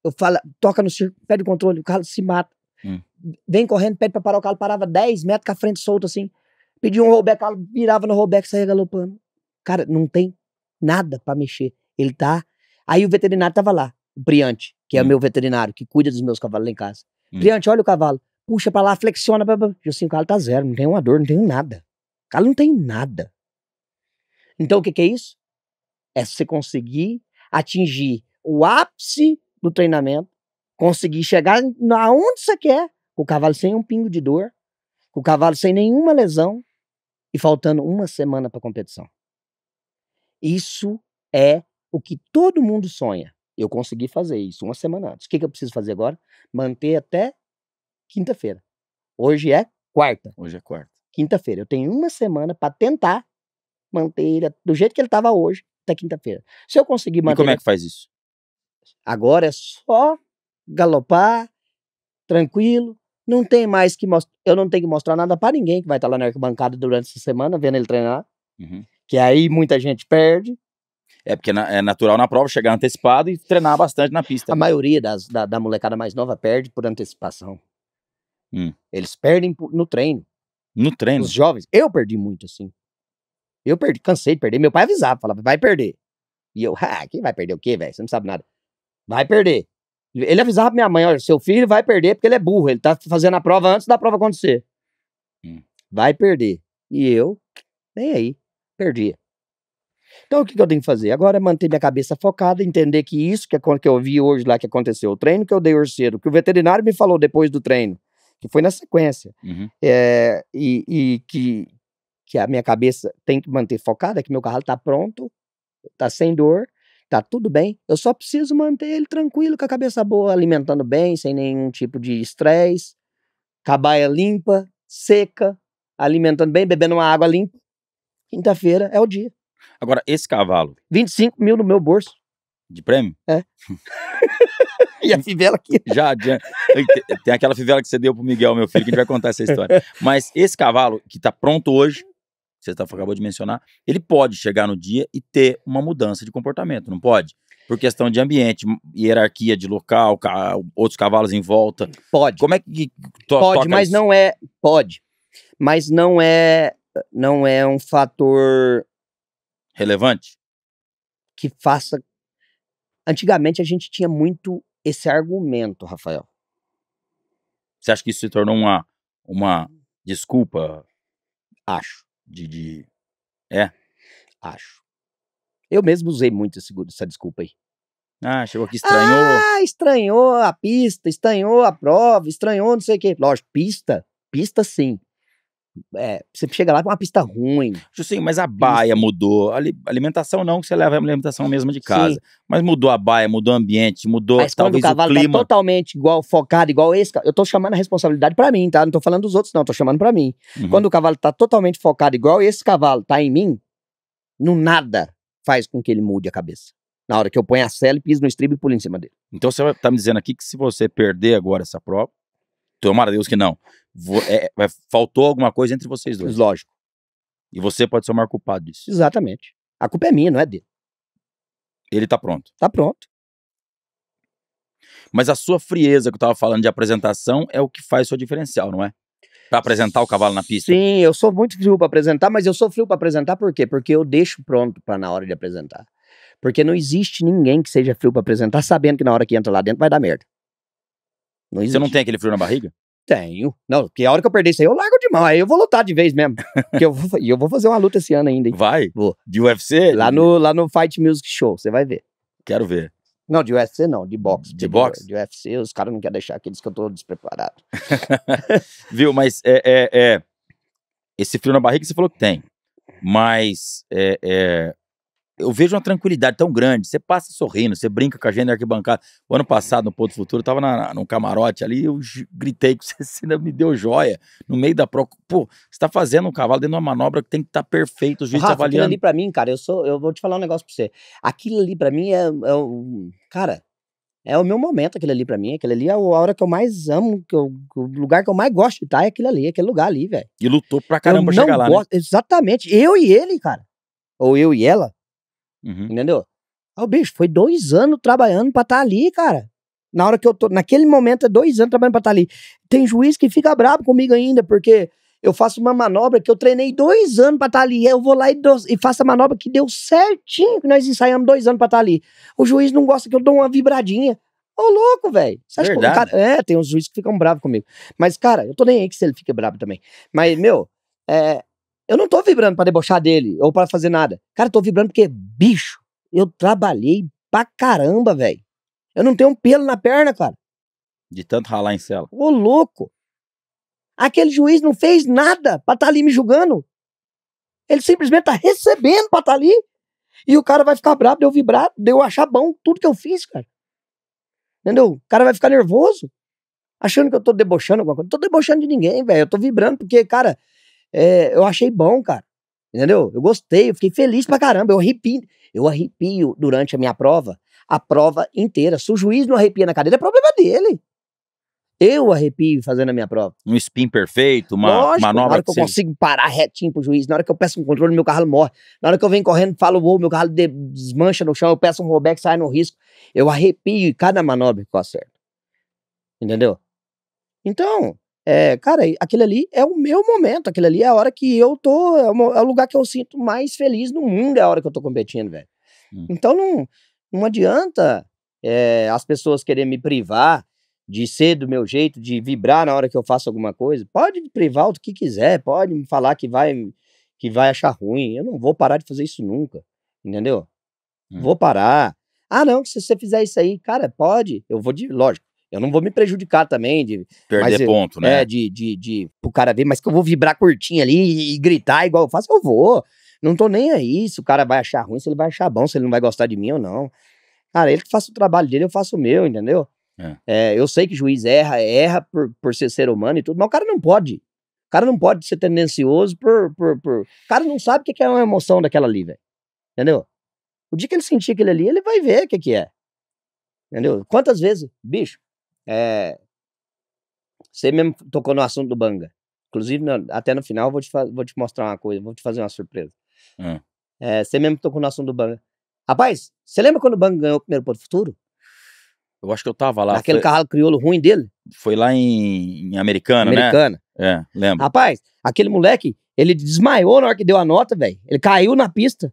Eu falo, toca no circo, pede o controle, o carro se mata. Hum. Vem correndo, pede pra parar, o carro parava 10 metros com a frente solta assim. pedi um rollback, o carro virava no rollback, saía galopando. Cara, não tem nada para mexer. Ele tá. Aí o veterinário tava lá, o Briante, que é o hum. meu veterinário, que cuida dos meus cavalos lá em casa. Hum. Briante, olha o cavalo. Puxa pra lá, flexiona. Blá, blá. assim, o cavalo tá zero, não tem uma dor, não tem nada. O cavalo não tem nada. Então o que, que é isso? É você conseguir atingir o ápice do treinamento, conseguir chegar aonde você quer, com o cavalo sem um pingo de dor, com o cavalo sem nenhuma lesão e faltando uma semana para competição. Isso é o que todo mundo sonha. Eu consegui fazer isso uma semana antes. O que, que eu preciso fazer agora? Manter até quinta-feira. Hoje é quarta. Hoje é quarta. Quinta-feira. Eu tenho uma semana para tentar manter ele do jeito que ele estava hoje, até quinta-feira. Se eu conseguir manter. E como é que faz isso? Agora é só galopar, tranquilo. Não tem mais que mostrar. Eu não tenho que mostrar nada para ninguém que vai estar tá lá na arquibancada durante essa semana, vendo ele treinar. Uhum que aí muita gente perde. É porque é natural na prova chegar antecipado e treinar bastante na pista. A maioria das, da, da molecada mais nova perde por antecipação. Hum. Eles perdem no treino. No treino? Os jovens. Eu perdi muito, assim. Eu perdi, cansei de perder. Meu pai avisava, falava, vai perder. E eu, ah, quem vai perder o quê, velho? Você não sabe nada. Vai perder. Ele avisava pra minha mãe, olha, seu filho vai perder porque ele é burro. Ele tá fazendo a prova antes da prova acontecer. Hum. Vai perder. E eu, nem aí perdi. Então, o que, que eu tenho que fazer? Agora é manter minha cabeça focada, entender que isso que, é que eu vi hoje lá que aconteceu, o treino que eu dei hoje cedo, que o veterinário me falou depois do treino, que foi na sequência, uhum. é, e, e, que, que a minha cabeça tem que manter focada, que meu carro está pronto, está sem dor, tá tudo bem. Eu só preciso manter ele tranquilo, com a cabeça boa, alimentando bem, sem nenhum tipo de estresse, cabaia limpa, seca, alimentando bem, bebendo uma água limpa. Quinta-feira é o dia. Agora, esse cavalo. 25 mil no meu bolso. De prêmio? É. e a fivela aqui. Já adianta. Tem aquela fivela que você deu pro Miguel, meu filho, que a gente vai contar essa história. Mas esse cavalo, que tá pronto hoje, você tá, acabou de mencionar, ele pode chegar no dia e ter uma mudança de comportamento, não pode? Por questão de ambiente, hierarquia de local, ca... outros cavalos em volta. Pode. Como é que. To pode, mas isso? não é. Pode. Mas não é não é um fator relevante que faça. Antigamente a gente tinha muito esse argumento, Rafael. Você acha que isso se tornou uma, uma desculpa? Acho. De, de... É? Acho. Eu mesmo usei muito esse, essa desculpa aí. Ah, chegou aqui, estranhou. Ah, estranhou a pista, estranhou a prova, estranhou não sei o quê. Lógico, pista, pista sim. É, você chega lá com uma pista ruim. Sim, mas a baia mudou. A alimentação não, que você leva a alimentação mesma de casa. Sim. Mas mudou a baia, mudou o ambiente, mudou a escola talvez, do cavalo o tá clima. Tá totalmente igual, focado, igual esse. Eu tô chamando a responsabilidade para mim, tá? Não tô falando dos outros, não, tô chamando para mim. Uhum. Quando o cavalo tá totalmente focado, igual esse cavalo tá em mim, no nada faz com que ele mude a cabeça. Na hora que eu ponho a cela e piso no estribo e pulo em cima dele. Então você tá me dizendo aqui que se você perder agora essa prova, tomara Deus que não. É, é faltou alguma coisa entre vocês dois. Lógico. E você pode ser o maior culpado disso. Exatamente. A culpa é minha, não é dele. Ele tá pronto. Tá pronto. Mas a sua frieza que eu tava falando de apresentação é o que faz sua diferencial, não é? Pra apresentar o cavalo na pista. Sim, eu sou muito frio para apresentar, mas eu sou frio para apresentar por quê? Porque eu deixo pronto para na hora de apresentar. Porque não existe ninguém que seja frio para apresentar sabendo que na hora que entra lá dentro vai dar merda. Não existe. Você não tem aquele frio na barriga? Tenho. Não, porque a hora que eu perder isso aí, eu largo de mão. Aí eu vou lutar de vez mesmo. E eu, vou, eu vou fazer uma luta esse ano ainda, hein? Vai? Vou. De UFC? Lá no, lá no Fight Music Show, você vai ver. Quero ver. Não, de UFC não, de boxe. De boxe? De UFC, os caras não querem deixar aqueles que eu tô despreparado. Viu, mas é, é, é, esse frio na barriga você falou que tem. Mas é, é, eu vejo uma tranquilidade tão grande. Você passa sorrindo, você brinca com a gente na arquibancada. O ano passado, no Ponto Futuro, eu tava na, num camarote ali, eu gritei que você me deu joia no meio da prova. Pô, você tá fazendo um cavalo dentro de uma manobra que tem que estar tá perfeito, o juiz tá Rafa, avaliando. Aquilo ali pra mim, cara, eu sou. Eu vou te falar um negócio pra você. Aquilo ali pra mim é. é o, cara, é o meu momento, aquilo ali pra mim. Aquilo ali é a hora que eu mais amo, que eu, o lugar que eu mais gosto de estar tá, é aquilo ali, aquele lugar ali, velho. E lutou pra caramba eu pra chegar lá. Né? Gosto, né? Exatamente. Eu e ele, cara. Ou eu e ela. Uhum. Entendeu? Aí o bicho foi dois anos trabalhando pra estar tá ali, cara. Na hora que eu tô. Naquele momento é dois anos trabalhando pra estar tá ali. Tem juiz que fica bravo comigo ainda, porque eu faço uma manobra que eu treinei dois anos pra estar tá ali. Eu vou lá e, e, faço a manobra que deu certinho, que nós ensaiamos dois anos pra estar tá ali. O juiz não gosta que eu dou uma vibradinha. Ô, louco, velho. Cara... É, tem uns juízes que ficam bravos comigo. Mas, cara, eu tô nem aí que se ele fica bravo também. Mas, meu, é, eu não tô vibrando para debochar dele ou para fazer nada. Cara, eu tô vibrando porque, bicho, eu trabalhei pra caramba, velho. Eu não tenho um pelo na perna, cara. De tanto ralar em cela. Ô, louco. Aquele juiz não fez nada pra estar tá ali me julgando. Ele simplesmente tá recebendo pra estar tá ali. E o cara vai ficar bravo de eu vibrar, de eu achar bom tudo que eu fiz, cara. Entendeu? O cara vai ficar nervoso achando que eu tô debochando alguma coisa. Não tô debochando de ninguém, velho. Eu tô vibrando porque, cara, é, eu achei bom, cara. Entendeu? Eu gostei, eu fiquei feliz pra caramba. Eu arrepio, eu arrepio durante a minha prova, a prova inteira. Se o juiz não arrepia na cadeira, é problema dele. Eu arrepio fazendo a minha prova. Um spin perfeito, uma manobra. Na hora que, eu consigo parar retinho pro juiz, na hora que eu peço um controle, meu carro morre. Na hora que eu venho correndo, falo gol, meu carro desmancha no chão, eu peço um rollback, sai no risco. Eu arrepio cada manobra que eu acerto. Entendeu? Então, é, cara, aquilo ali é o meu momento, aquilo ali é a hora que eu tô, é, é o, lugar que eu sinto mais feliz no mundo, é a hora que eu tô competindo, velho. Hum. Então não, não adianta é, as pessoas quererem me privar de ser do meu jeito, de vibrar na hora que eu faço alguma coisa. Pode me privar do que quiser, pode me falar que vai, que vai achar ruim. Eu não vou parar de fazer isso nunca, entendeu? Hum. Vou parar. Ah, não, se você fizer isso aí, cara, pode. Eu vou de, lógico, eu não vou me prejudicar também de perder mas, ponto, né? é, né? de, de, de pro cara ver, mas que eu vou vibrar curtinha ali e gritar igual eu faço, eu vou. Não tô nem aí se o cara vai achar ruim, se ele vai achar bom, se ele não vai gostar de mim ou não. Cara, ele que faz o trabalho dele, eu faço o meu, entendeu? É. É, eu sei que juiz erra, erra por, por ser ser humano e tudo, mas o cara não pode. O cara não pode ser tendencioso por. por, por... O cara não sabe o que é uma emoção daquela ali, velho. Entendeu? O dia que ele sentir aquilo ali, ele vai ver o que, que é. Entendeu? Quantas vezes, bicho, é, você mesmo tocou no assunto do Banga. Inclusive, até no final, eu vou te, vou te mostrar uma coisa, vou te fazer uma surpresa. Hum. É, você mesmo tocou no assunto do Banga. Rapaz, você lembra quando o Banga ganhou o primeiro ponto futuro? Eu acho que eu tava lá. Aquele foi... cavalo crioulo ruim dele? Foi lá em, em Americana, né? Americana, né? É, lembro. Rapaz, aquele moleque, ele desmaiou na hora que deu a nota, velho. Ele caiu na pista.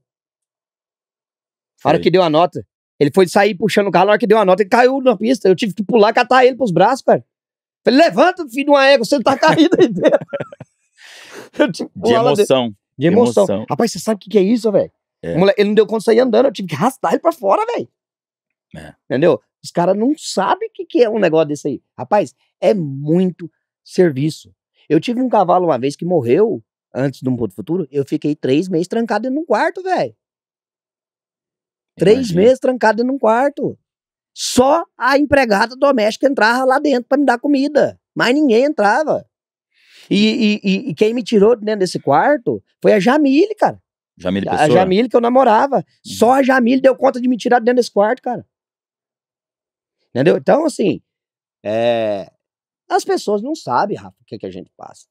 Na hora que deu a nota. Ele foi sair puxando o carro, na hora que deu uma nota, ele caiu na pista. Eu tive que pular, catar ele pros braços, cara. Falei, levanta, filho de uma ego, você tá caído aí dentro. Eu tive que de, emoção. de emoção. De emoção. Rapaz, você sabe o que, que é isso, velho? É. Ele não deu conta de sair andando, eu tive que arrastar ele pra fora, velho. É. Entendeu? Os caras não sabem o que, que é um negócio desse aí. Rapaz, é muito serviço. Eu tive um cavalo uma vez que morreu antes do Mundo Futuro, eu fiquei três meses trancado no quarto, velho. Três Imagina. meses em num quarto. Só a empregada doméstica entrava lá dentro para me dar comida. Mas ninguém entrava. E, e, e, quem me tirou de dentro desse quarto foi a Jamile, cara. Jamile Pessoa? A Jamile que eu namorava. Uhum. Só a Jamile deu conta de me tirar de dentro desse quarto, cara. Entendeu? Então, assim, é... as pessoas não sabem, Rafa, o que, é que a gente passa.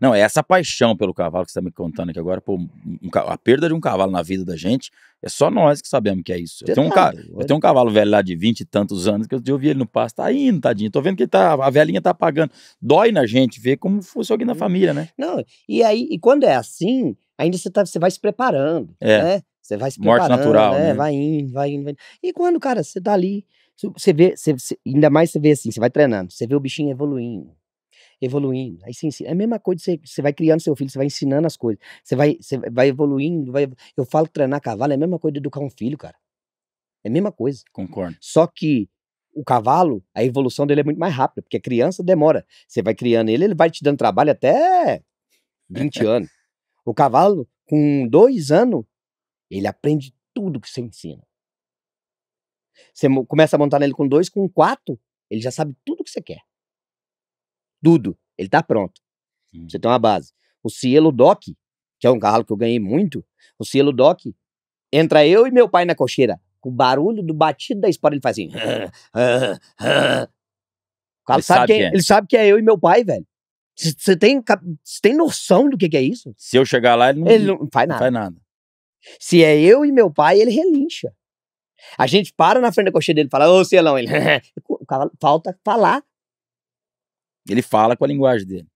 Não, é essa paixão pelo cavalo que você está me contando aqui agora, pô, um, a perda de um cavalo na vida da gente, é só nós que sabemos que é isso. Eu tenho, um, eu tenho um cavalo velho lá de 20 e tantos anos, que eu vi ele no pasto, tá indo, tadinho, tô vendo que tá, a velhinha tá apagando. Dói na gente ver como fosse alguém da hum. família, né? Não, e aí, e quando é assim, ainda você, tá, você vai se preparando, é. né? Você vai se preparando, Morte natural, né? né? Vai indo, vai indo, vai indo. E quando, cara, você tá ali, você vê, ainda mais você vê assim, você vai treinando, você vê o bichinho evoluindo, evoluindo. Aí você ensina. É a mesma coisa, você, você vai criando seu filho, você vai ensinando as coisas. Você vai, você vai evoluindo. Vai, eu falo que treinar cavalo é a mesma coisa de educar um filho, cara. É a mesma coisa. Concordo. Só que o cavalo, a evolução dele é muito mais rápida, porque a criança demora. Você vai criando ele, ele vai te dando trabalho até 20 anos. O cavalo, com dois anos, ele aprende tudo que você ensina. Você começa a montar nele com dois, com quatro, ele já sabe tudo que você quer tudo. Ele tá pronto. Hum. Você tem uma base. O Cielo Doc, que é um carro que eu ganhei muito, o Cielo Doc, entra eu e meu pai na cocheira. O barulho do batido da espada, ele faz assim. O carro ele sabe, sabe quem, que é. Ele sabe que é eu e meu pai, velho. Você tem, tem noção do que, que, é isso? Se eu chegar lá, ele não, ele não, faz, nada. faz nada. Se é eu e meu pai, ele relincha. A gente para na frente da cocheira dele e fala, ô Cielão, ele. o cara falta falar. Ele fala com a linguagem dele.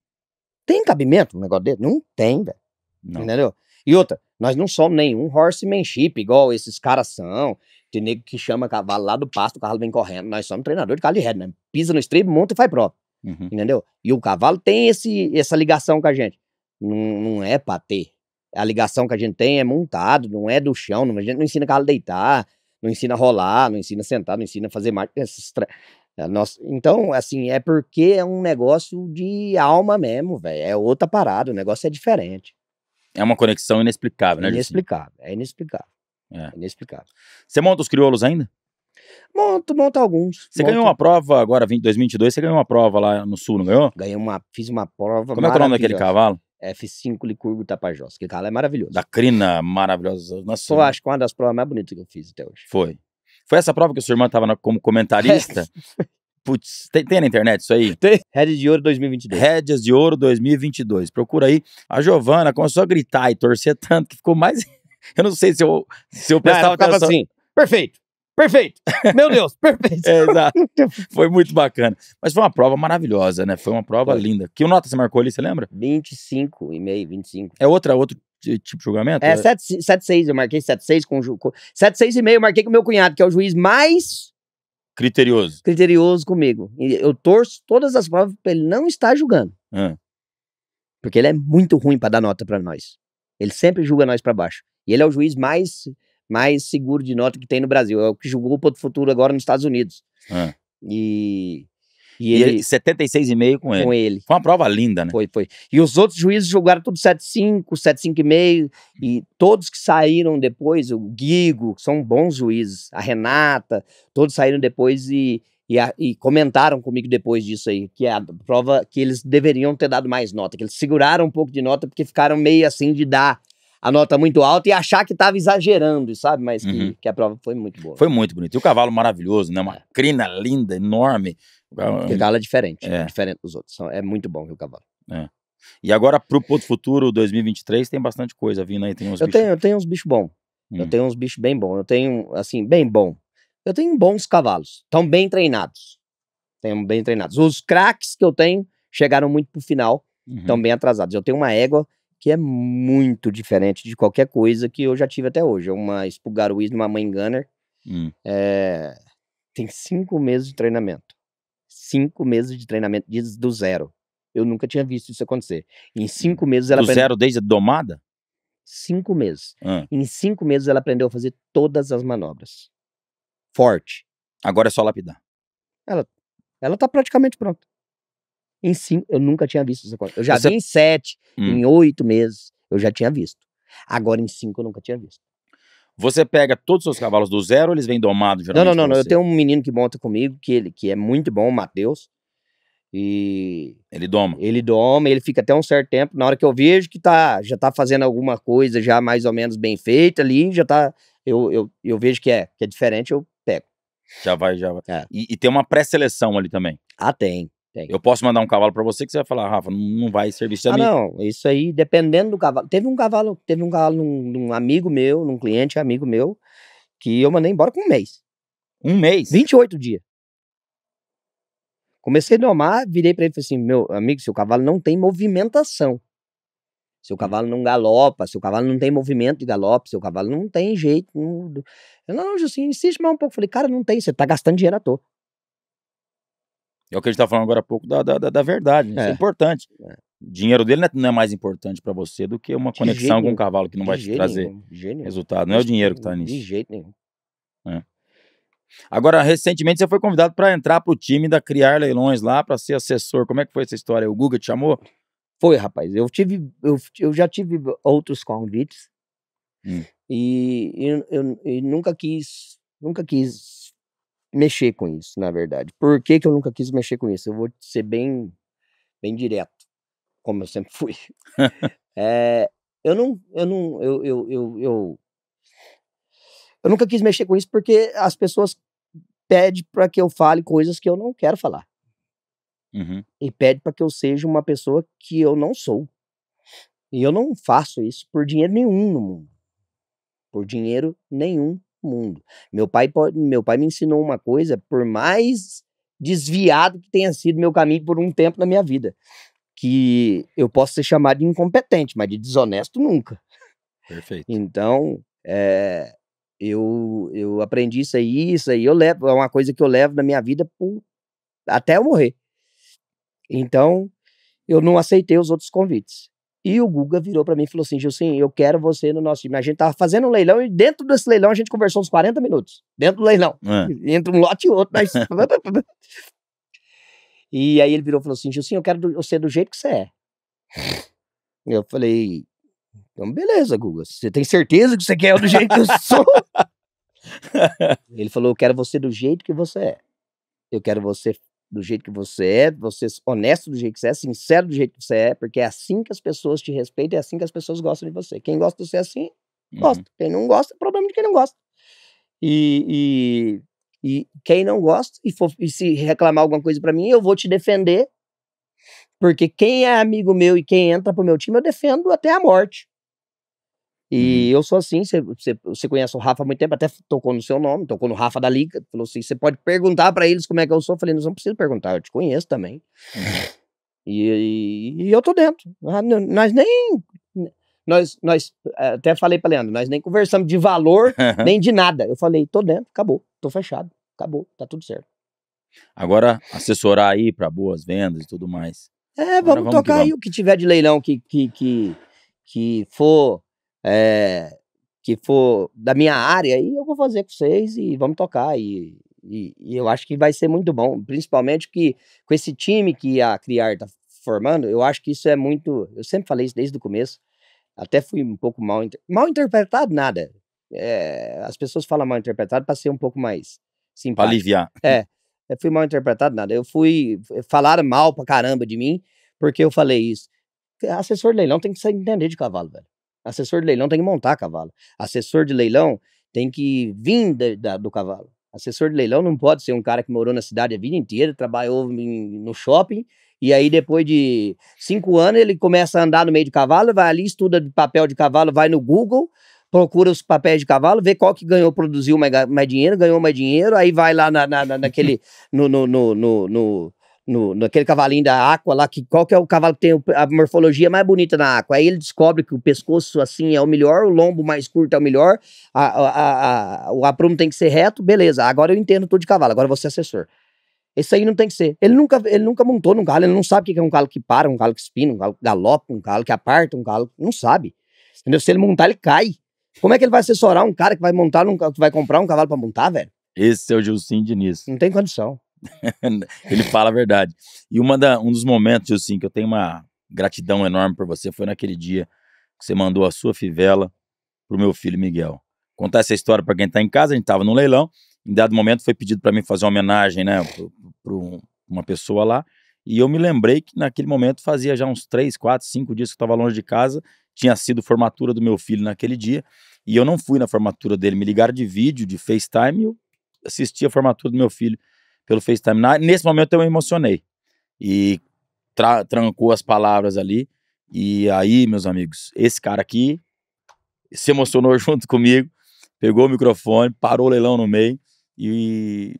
Tem cabimento um negócio dele? Não tem, velho. Entendeu? E outra, nós não somos nenhum horsemanship igual esses caras são. Tem nego que chama cavalo lá do pasto, o cavalo vem correndo. Nós somos treinador de cavalo de né? Pisa no estribo, monta e faz prova. Uhum. Entendeu? E o cavalo tem esse, essa ligação com a gente. Não, não é pra ter. A ligação que a gente tem é montado, não é do chão. Não, a gente não ensina cavalo a deitar, não ensina a rolar, não ensina a sentar, não ensina a fazer mais. Esses, é, Nós, então, assim, é porque é um negócio de alma mesmo, velho. É outra parada, o negócio é diferente. É uma conexão inexplicável, né? Inexplicável, é inexplicável. É. é. Inexplicável. Você monta os crioulos ainda? Monto, monto alguns. Você monto... ganhou uma prova agora, 20, 2022, você ganhou uma prova lá no Sul, não ganhou? Ganhei uma, fiz uma prova Como é, é o nome daquele cavalo? F5 Licurgo Tapajós. Aquele cavalo é maravilhoso. Da crina maravilhosa. Nossa, eu acho que é uma das provas mais bonitas que eu fiz até hoje. Foi. Foi essa prova que sua irmã estava como comentarista? Putz, tem, tem, na internet isso aí? Tem. Rédeas de Ouro 2022. Rédeas de Ouro 2022. Procura aí. A Giovana começou a gritar e torcer tanto que ficou mais. Eu não sei se eu, se eu prestava não, atenção. assim, perfeito, perfeito, meu Deus, perfeito. é, exato. Então, foi muito bacana. Mas foi uma prova maravilhosa, né? Foi uma prova foi. linda. Que nota você marcou ali, você lembra? 25,5, e meio, 25. É outra, outro tipo julgamento? É, 7-6, é. eu marquei 7-6 com, com 7-6 e meio, eu marquei com meu cunhado, que é o juiz mais criterioso. Criterioso comigo. eu torço todas as provas para ele não estar julgando. Porque ele é muito ruim para dar nota para nós. Ele sempre julga nós para baixo. E ele é o juiz mais mais seguro de nota que tem no Brasil. É o que julgou o Ponto Futuro agora nos Estados Unidos. E e, e ele, 76,5 com ele. Com ele. Foi uma prova linda, né? Foi, foi. E os outros juízes julgaram tudo 7,5, 7,5,5. E todos que saíram depois, o Guigo, que são bons juízes, a Renata, todos saíram depois e, e, a, e, comentaram comigo depois disso aí, que é a prova que eles deveriam ter dado mais nota, que eles seguraram um pouco de nota porque ficaram meio assim de dar a nota muito alta e achar que estava exagerando, sabe? Mas que, uhum. que, a prova foi muito boa. Foi muito bonito. E o cavalo maravilhoso, né? Uma é. crina linda, enorme. O cavalo, o cavalo é diferente, é. diferente dos outros. É muito bom o cavalo. É. E agora, pro Ponto Futuro 2023, tem bastante coisa vindo aí. Tem uns eu, bichos... tenho, eu tenho uns bichos bons. Hum. Eu tenho uns bichos bem bons. Eu tenho, assim, bem bom. Eu tenho bons cavalos. Estão bem treinados. Estão bem treinados. Os craques que eu tenho chegaram muito pro final. Estão uhum. bem atrasados. Eu tenho uma égua que é muito diferente de qualquer coisa que eu já tive até hoje. É uma Spulgaruiz, uma mãe gunner. Hum. É, tem cinco meses de treinamento. Cinco meses de treinamento do zero. Eu nunca tinha visto isso acontecer. Em cinco meses ela. Do zero desde a domada? Cinco meses. Hum. Em cinco meses ela aprendeu a fazer todas as manobras. Forte. Agora é só lapidar. Ela, ela tá praticamente pronta. Em cinco, eu nunca tinha visto essa coisa. Eu já Você... vi em sete, hum. em oito meses, eu já tinha visto. Agora em cinco eu nunca tinha visto. Você pega todos os seus cavalos do zero ou eles vêm domados? Não, não, não, não. Eu tenho um menino que monta comigo, que, ele, que é muito bom, o Matheus. E. Ele doma. Ele doma, ele fica até um certo tempo. Na hora que eu vejo que tá, já tá fazendo alguma coisa já mais ou menos bem feita ali, já tá. Eu, eu, eu vejo que é, que é diferente, eu pego. Já vai, já vai. É. E, e tem uma pré-seleção ali também. Ah, tem. Tem. Eu posso mandar um cavalo para você que você vai falar, Rafa, não vai servir ah, Não, isso aí dependendo do cavalo. Teve um cavalo, teve um cavalo num, num amigo meu, num cliente amigo meu, que eu mandei embora com um mês. Um mês? 28 dias. Comecei a domar, virei para ele e falei assim: meu amigo, seu cavalo não tem movimentação. Seu hum. cavalo não galopa, seu cavalo não tem movimento de galope, seu cavalo não tem jeito. Não... Eu não, assim, insiste mais um pouco. Falei, cara, não tem, você tá gastando dinheiro à toa. É o que a gente está falando agora há pouco da, da, da verdade. Né? Isso é, é importante. É. O dinheiro dele não é, é mais importante para você do que uma de conexão com um cavalo que não de vai te trazer resultado. Não é o dinheiro que está nisso. De jeito nenhum. É. Agora, recentemente você foi convidado para entrar para o time da Criar Leilões lá para ser assessor. Como é que foi essa história? O Guga te chamou? Foi, rapaz. Eu tive, eu, eu já tive outros convites hum. e, eu, eu, nunca quis, nunca quis mexer com isso, na verdade. Por que, que eu nunca quis mexer com isso? Eu vou ser bem, bem direto, como eu sempre fui. é, eu não, eu não, eu, eu, eu, eu, eu nunca quis mexer com isso porque as pessoas pedem para que eu fale coisas que eu não quero falar. Uhum. E pede para que eu seja uma pessoa que eu não sou. E eu não faço isso por dinheiro nenhum no mundo. Por dinheiro nenhum mundo. Meu pai, meu pai me ensinou uma coisa, por mais desviado que tenha sido meu caminho por um tempo na minha vida, que eu posso ser chamado de incompetente, mas de desonesto nunca. Perfeito. Então, é, eu, eu aprendi isso aí, isso aí eu levo, é uma coisa que eu levo na minha vida por, até eu morrer. Então, eu não aceitei os outros convites. E o Guga virou para mim e falou assim: Gilson, eu quero você no nosso time. A gente tava fazendo um leilão e dentro desse leilão a gente conversou uns 40 minutos. Dentro do leilão. É. Entre um lote e outro. Mas... e aí ele virou e falou assim: Gilson, eu quero você do jeito que você é. Eu falei: então beleza, Guga. Você tem certeza que você quer eu do jeito que eu sou? ele falou: eu quero você do jeito que você é. Eu quero você do jeito que você é, você é honesto do jeito que você é, sincero do jeito que você é, porque é assim que as pessoas te respeitam, é assim que as pessoas gostam de você. Quem gosta de você assim, gosta. Uhum. Quem não gosta, é problema de quem não gosta. E, e, e quem não gosta e, for, e se reclamar alguma coisa para mim, eu vou te defender, porque quem é amigo meu e quem entra pro meu time, eu defendo até a morte. E uhum. eu sou assim, você conhece o Rafa há muito tempo, até tocou no seu nome, tocou no Rafa da Liga, falou assim, você pode perguntar para eles como é que eu sou. Eu falei, não, não preciso perguntar, eu te conheço também. E, e, e, eu tô dentro. Ah, nós nem... Nós, nós eh, até falei pra Leandro, nós nem conversamos de valor, nem de nada. Eu falei, tô dentro, acabou, tô fechado, acabou, tá tudo certo. Agora, assessorar aí para boas vendas e tudo mais. É, vamos, vamos tocar vamos. aí o que tiver de leilão que, que, que, que for é, que for da minha área, aí eu vou fazer com vocês e vamos tocar. E, e, e, eu acho que vai ser muito bom, principalmente que com esse time que a Criar está formando, eu acho que isso é muito. Eu sempre falei isso desde o começo, até fui um pouco mal, mal interpretado, nada. É, as pessoas falam mal interpretado para ser um pouco mais simpático. aliviar. É, eu fui mal interpretado, nada. Eu fui. Falaram mal pra caramba de mim, porque eu falei isso. Assessor de leilão tem que entender de cavalo, velho. Assessor de leilão tem que montar cavalo. Assessor de leilão tem que vir da, do cavalo. Assessor de leilão não pode ser um cara que morou na cidade a vida inteira, trabalhou em, no shopping, e aí depois de cinco anos ele começa a andar no meio de cavalo, vai ali, estuda de papel de cavalo, vai no Google, procura os papéis de cavalo, vê qual que ganhou, produziu mais, mais dinheiro, ganhou mais dinheiro, aí vai lá na, na, naquele. no, no, no, no, no no, naquele cavalinho da Aqua lá, que qual que é o cavalo que tem a morfologia mais bonita na Aqua? Aí ele descobre que o pescoço assim é o melhor, o lombo mais curto é o melhor, a, a, a, o aprumo tem que ser reto, beleza. Agora eu entendo tudo de cavalo, agora você é assessor. Esse aí não tem que ser. Ele nunca, ele nunca montou num galo, ele não sabe o que é um galo que para, um galo que espina, um galo que galopa, um galo que aparta, um galo. Não sabe. Entendeu? Se ele montar, ele cai. Como é que ele vai assessorar um cara que vai montar, num, que vai comprar um cavalo para montar, velho? Esse é o Gilcim Diniz. Não tem condição. ele fala a verdade. E uma da, um dos momentos, assim, que eu tenho uma gratidão enorme por você foi naquele dia que você mandou a sua fivela pro meu filho Miguel. Contar essa história para quem tá em casa, a gente tava no leilão, em dado momento foi pedido para mim fazer uma homenagem, né, para uma pessoa lá, e eu me lembrei que naquele momento fazia já uns 3, 4, 5 dias que eu tava longe de casa, tinha sido formatura do meu filho naquele dia, e eu não fui na formatura dele, me ligaram de vídeo, de FaceTime, e eu assisti a formatura do meu filho pelo FaceTime. Nesse momento eu me emocionei e trancou as palavras ali. E aí, meus amigos, esse cara aqui se emocionou junto comigo, pegou o microfone, parou o leilão no meio e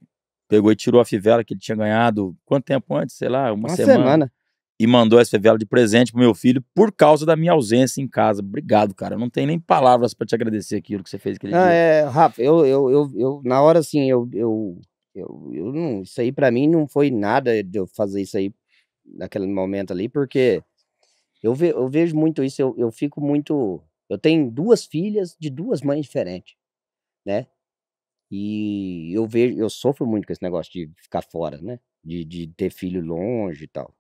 pegou e tirou a fivela que ele tinha ganhado quanto tempo antes, sei lá, uma, uma semana. semana. E mandou essa fivela de presente pro meu filho por causa da minha ausência em casa. Obrigado, cara. não tem nem palavras para te agradecer aquilo que você fez aquele ah, dia. É, Rafa, eu, eu, eu, eu, na hora assim, eu, eu eu, eu não, isso aí para mim não foi nada de eu fazer isso aí naquele momento ali, porque eu, ve, eu vejo muito isso, eu, eu fico muito. Eu tenho duas filhas de duas mães diferentes, né? E eu vejo, eu sofro muito com esse negócio de ficar fora, né? De, de ter filho longe e tal.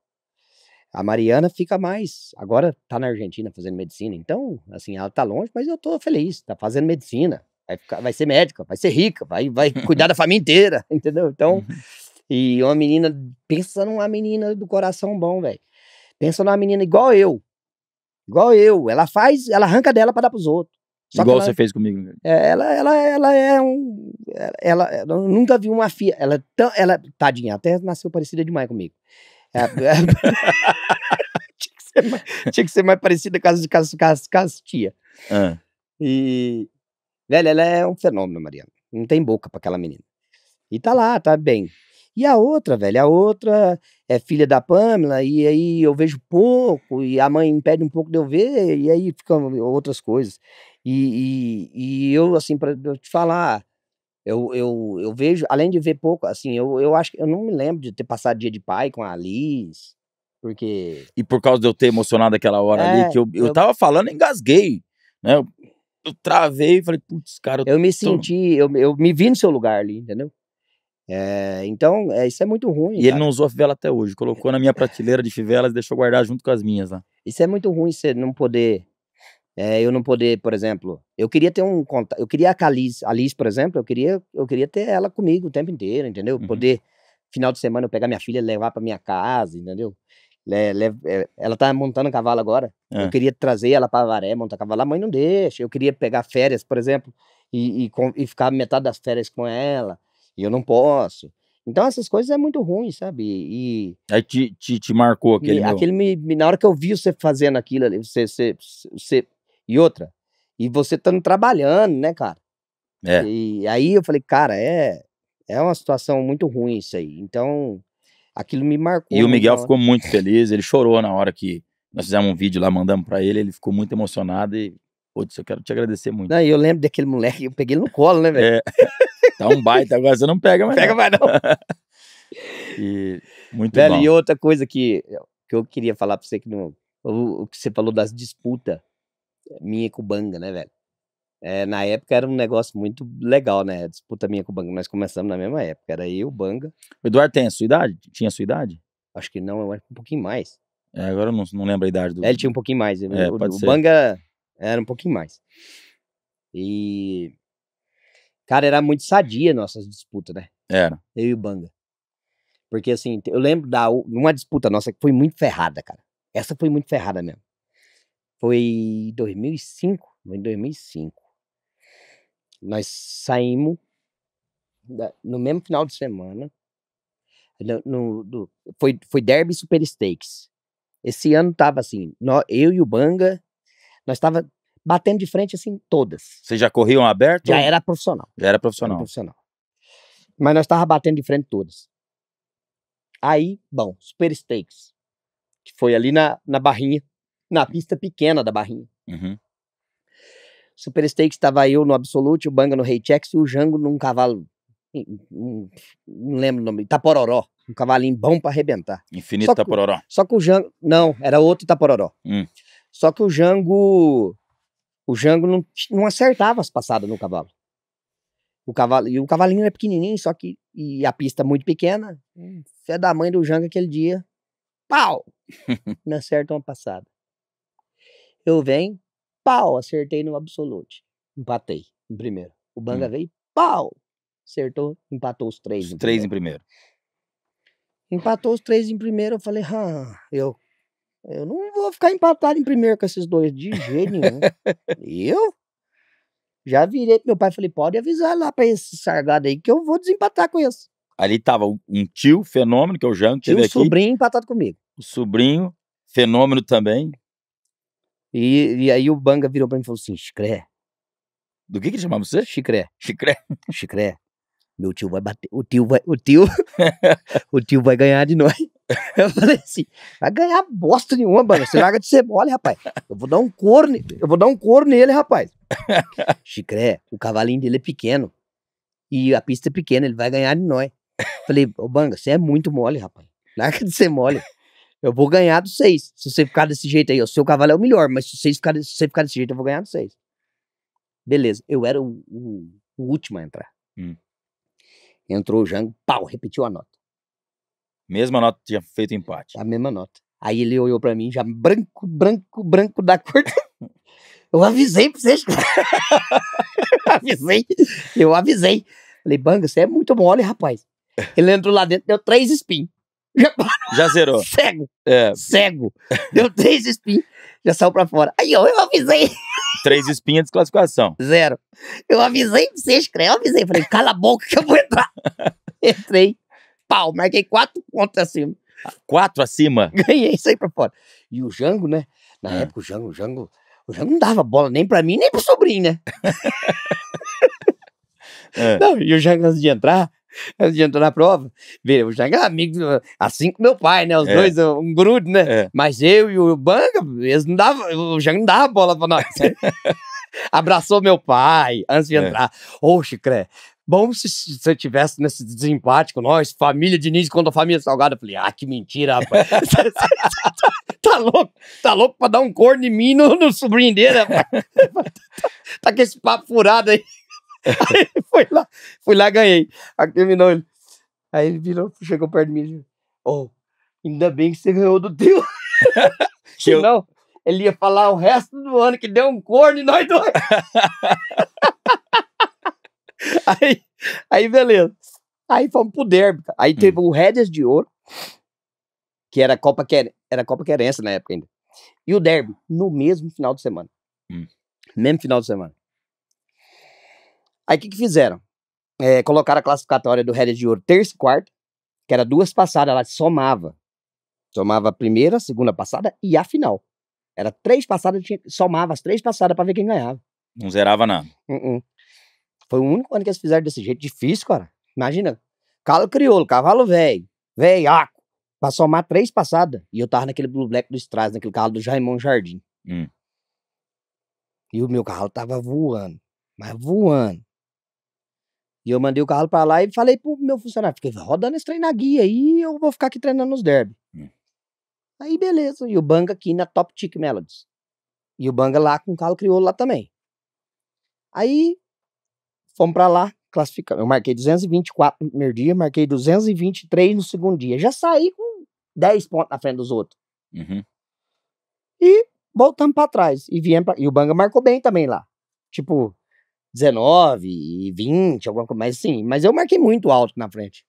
A Mariana fica mais. Agora tá na Argentina fazendo medicina. Então, assim, ela tá longe, mas eu tô feliz, tá fazendo medicina. Vai, ficar, vai ser médica, vai ser rica, vai, vai cuidar da família inteira, entendeu? Então, uhum. e uma menina, pensa numa menina do coração bom, velho. Pensa numa menina igual eu. Igual eu. Ela faz, ela arranca dela para dar pros outros. Só igual ela, você fez comigo. Né? É, ela, ela, ela é um. Ela, ela nunca vi uma filha. Ela, é tão, ela, tadinha, até nasceu parecida demais comigo. É, tinha, que ser mais, tinha que ser mais parecida com as, com as, com as, com as tia. Ah. E Velho, ela é um fenômeno, Mariana. Não tem boca para aquela menina. E tá lá, tá bem. E a outra, velho, a outra é filha da Pamela, e aí eu vejo pouco, e a mãe impede um pouco de eu ver, e aí ficam outras coisas. E, e, e eu, assim, para te falar, eu, eu, eu vejo, além de ver pouco, assim, eu, eu acho que eu não me lembro de ter passado dia de pai com a Alice, porque. E por causa de eu ter emocionado aquela hora é, ali, que eu, eu, eu tava falando, engasguei, né? eu travei e falei, putz, cara. Eu, eu me tô... senti, eu, eu me vi no seu lugar ali, entendeu? É, então, é, isso é muito ruim. E cara. ele não usou a fivela até hoje. Colocou na minha prateleira de fivelas e deixou guardar junto com as minhas lá. Isso é muito ruim você não poder. É, eu não poder, por exemplo. Eu queria ter um contato. Eu queria a Alice a Liz, por exemplo, eu queria, eu queria ter ela comigo o tempo inteiro, entendeu? Uhum. Poder, final de semana, eu pegar minha filha e levar para minha casa, entendeu? É, ela tá montando cavalo agora. É. Eu queria trazer ela para Varé montar cavalo. A mãe não deixa. Eu queria pegar férias, por exemplo, e, e, e, ficar metade das férias com ela. E eu não posso. Então essas coisas é muito ruim, sabe? E, Aí te, te, te marcou aquele. Me, meu... aquele me, na hora que eu vi você fazendo aquilo ali, você, você, você. E outra. E você estando trabalhando, né, cara? É. E aí eu falei, cara, é, é uma situação muito ruim isso aí. Então, aquilo me marcou. E o Miguel ficou muito feliz, ele chorou na hora que nós fizemos um vídeo lá, mandamos para ele, ele ficou muito emocionado e, putz, eu quero te agradecer muito. Não, eu lembro daquele moleque, eu peguei ele no colo, né, velho? É. Tá um baita, agora você não pega mais. Pega mais não. e, muito velho, bom. e outra coisa que, que eu queria falar para você que não... O, o que você falou das disputas é, minha com o Banga, né, velho? É, na época era um negócio muito legal, né? disputa minha com o Banga. Nós começamos na mesma época. Era eu, o Banga. O Eduardo tem a sua idade? Tinha a sua idade? Acho que não, acho um pouquinho mais. É, agora eu não, não lembro a idade do. É, ele tinha um pouquinho mais. É, o, o Banga era um pouquinho mais. E. Cara, era muito sadia nossas disputas, né? Era. Eu e o Banga. Porque assim, eu lembro da uma disputa nossa que foi muito ferrada, cara. Essa foi muito ferrada mesmo. Foi 2005, foi em 2005 nós saímos da, no mesmo final de semana. No, no, do, foi, foi Derby Super Stakes. Esse ano tava assim, nó, eu e o Banga, nós tava batendo de frente assim todas. Vocês já corriam aberto? Já era profissional. Já era profissional. Era profissional. Mas nós tava batendo de frente todas. Aí, bom, Super Stakes, que foi ali na, na barrinha, na pista pequena da barrinha. Uhum. Super Stakes estava eu no Absolute, o Banga no Rei e o Jango num cavalo. Não lembro o nome, Itapororó. Um cavalinho bom para arrebentar. Infinito só Itapororó. Que, só que o Jango. Não, era outro Itapororó. Hum. Só que o Jango. O Jango não, não acertava as passadas no cavalo. O cavalo e o cavalinho é pequenininho, só que e a pista muito pequena. Fé da mãe do Jango aquele dia. Pau! não acerta uma passada. Eu venho, pau, acertei no absolute. Empatei em primeiro. O Banga hum. veio, pau, acertou, empatou os três. Os em três primeiro. em primeiro. Empatou os três em primeiro, eu falei, ah, eu, eu não vou ficar empatado em primeiro com esses dois de jeito nenhum. eu? Já virei pro meu pai falei, pode avisar lá pra esse sargado aí que eu vou desempatar com esse. Ali tava um tio fenômeno, que é o Jean, que teve aqui. o sobrinho empatado comigo. O sobrinho, fenômeno também. E, e aí o Banga virou pra mim e falou assim: Chicré. Do que, que ele chamava você? Chicré. Chicré. Chicré. Meu tio vai bater. O tio vai. O tio. o tio vai ganhar de nós. Eu falei assim: vai ganhar bosta nenhuma, Banga. Você larga de cebola, rapaz. Eu vou dar um corno. eu vou dar um cor nele, rapaz. Chicré, o cavalinho dele é pequeno. E a pista é pequena, ele vai ganhar de nós. Eu falei, ô Banga, você é muito mole, rapaz. Larga de ser mole. Eu vou ganhar dos seis. Se você ficar desse jeito aí, o seu cavalo é o melhor, mas se, ficar, se você ficar desse jeito, eu vou ganhar dos seis. Beleza, eu era o, o, o último a entrar. Hum. Entrou o Jango, pau, repetiu a nota. Mesma nota tinha feito empate. A mesma nota. Aí ele olhou pra mim, já branco, branco, branco da cor. Eu avisei pra vocês. eu avisei. Eu avisei. Falei, Banga, você é muito mole, rapaz. Ele entrou lá dentro, deu três espinhos. Já, já zerou. Cego. É. Cego. Deu três espinhos, já saiu pra fora. Aí, ó, eu avisei. Três espinhas de classificação. Zero. Eu avisei pra vocês, creio. Eu avisei. Falei, cala a boca que eu vou entrar. Entrei. Pau, marquei quatro pontos acima. Quatro acima? Ganhei, saí pra fora. E o Jango, né? Na é. época, o Jango, o Jango, o Jango não dava bola nem pra mim, nem pro sobrinho, né? É. Não, e o Jango, antes de entrar, adiantou na prova. Vira, o Janga é amigo, assim com meu pai, né? Os é. dois, um grude, né? É. Mas eu e o Banga, eles não dava, o Janga não dava bola pra nós. Né? Abraçou meu pai antes de é. entrar. É. Oxe, Cré, bom se você tivesse nesse desempate com nós, família Diniz contra a família Salgado. Eu falei, ah, que mentira, rapaz. tá louco, tá louco pra dar um corno em mim no, no sobrinho dele, rapaz. tá, tá com esse papo furado aí. Aí foi lá, fui lá ganhei. Aí terminou ele. Aí ele virou, chegou perto de mim e disse: Ô, ainda bem que você ganhou do teu. que eu... Não, ele ia falar o resto do ano que deu um corno e nós dois. aí, aí, beleza. Aí fomos pro derby. Aí teve hum. o Redes de Ouro, que era Copa, Quer... era Copa Querência na época ainda. E o derby, no mesmo final de semana. Hum. Mesmo final de semana. Aí o que, que fizeram? É, colocaram a classificatória do Rédea de Ouro terça e quarta, que era duas passadas, ela somava. Somava a primeira, a segunda passada e a final. Era três passadas, tinha, somava as três passadas para ver quem ganhava. Não zerava nada. Uh -uh. Foi o único ano que eles fizeram desse jeito. Difícil, cara. Imagina. Calo crioulo, cavalo velho, velhaco, pra somar três passadas. E eu tava naquele Blue Black do Straz, naquele carro do Jaimon Jardim. Hum. E o meu carro tava voando, mas voando. E eu mandei o carro para lá e falei pro meu funcionário, fiquei rodando esse trem na guia aí, eu vou ficar aqui treinando nos derby. Hum. Aí beleza, e o Banga aqui na Top Tick Melodies. E o Banga lá com o carro Crioulo lá também. Aí fomos para lá, classificamos. Eu marquei 224 no primeiro dia, marquei 223 no segundo dia. Já saí com 10 pontos na frente dos outros. Uhum. E voltamos para trás. E viemos pra... E o Banga marcou bem também lá. Tipo, 19 e 20, alguma coisa, mas sim, mas eu marquei muito alto na frente.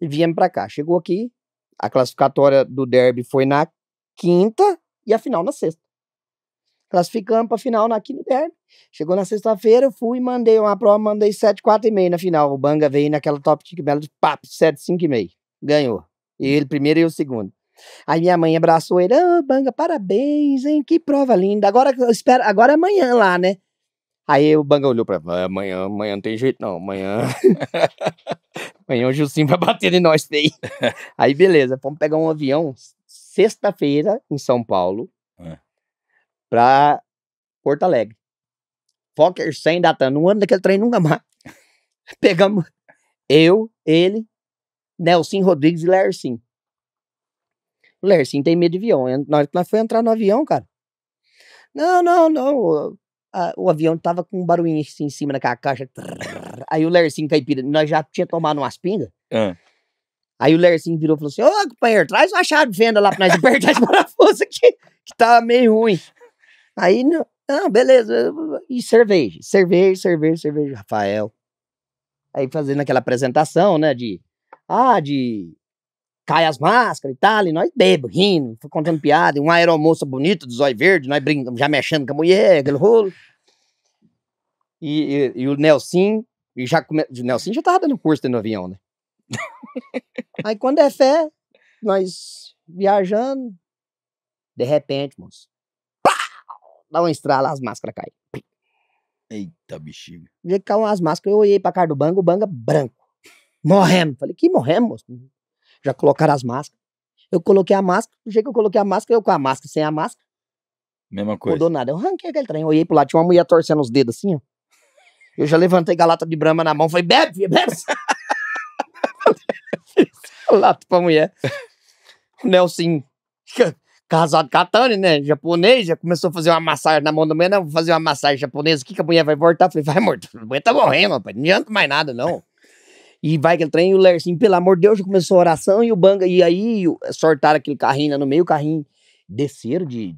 E viemos para cá. Chegou aqui, a classificatória do derby foi na quinta e a final na sexta. Classificamos pra final na quinta derby. Chegou na sexta-feira, fui, mandei uma prova, mandei 7, 4 e meio na final. O Banga veio naquela top kick bela de papo, 7, 5 e meio. Ganhou. Ele primeiro e eu segundo. Aí minha mãe abraçou ele, ô oh, Banga, parabéns, hein? Que prova linda. Agora espera, agora é amanhã lá, né? Aí o Banga olhou pra mim, ah, amanhã, amanhã não tem jeito não, amanhã... amanhã o Jusim vai bater em nós, feio. Aí beleza, vamos pegar um avião sexta-feira em São Paulo é. pra Porto Alegre. Fokker sem data, um ano daquele trem nunca mais. Pegamos eu, ele, Nelson Rodrigues e Lercin. O Lercin tem medo de avião. nós foi entrar no avião, cara. Não, não, não. Ah, o avião tava com um barulhinho assim em cima naquela caixa. Trrr, aí o Lercinho caipira, nós já tinha tomado umas pingas. Aí o Lercinho virou e falou assim: Ô, companheiro, traz uma chave de venda lá pra nós apertar esse parafuso aqui, que tá meio ruim. Aí, não, não, ah, beleza. E cerveja, cerveja, cerveja, cerveja, Rafael. Aí fazendo aquela apresentação, né, de. Ah, de cai as máscaras e tal, e nós bebo, rindo, contando piada, e uma aeromoça bonita, dos olhos verdes, nós já mexendo com a mulher, aquele rolo. E, e, e o Nelson, e já come... o Nelson já tava dando curso dentro do avião, né? Aí quando é fé, nós viajando, de repente, moço, pá, dá uma estrala, as máscaras caem. Eita, bexiga. Já caiu as máscaras, eu olhei pra cara do banco, o banco branco. Morremos. Falei, que morremos, moço? já colocaram as máscaras. Eu coloquei a máscara, do jeito que eu coloquei a máscara, eu com a máscara, sem a máscara. Mesma coisa. Mudou nada. Eu ranquei aquele trem, olhei pro lado, tinha uma mulher torcendo os dedos assim, ó. Eu já levantei galata de brama na mão, falei, bebe, filho, bebe. Lato pra mulher. O Nelson, casado com a Tânia, né? Japonês, já começou a fazer uma massagem na mão da mulher, não, vou fazer uma massagem japonesa, o que, que a mulher vai voltar? falei, vai, morto, a mulher tá morrendo, rapaz, não adianta mais nada, não. E vai que entra trem, e o Lercinho, assim, pelo amor de Deus, já começou a oração, e o Banga, e aí sortaram aquele carrinho lá no meio, o carrinho desceram de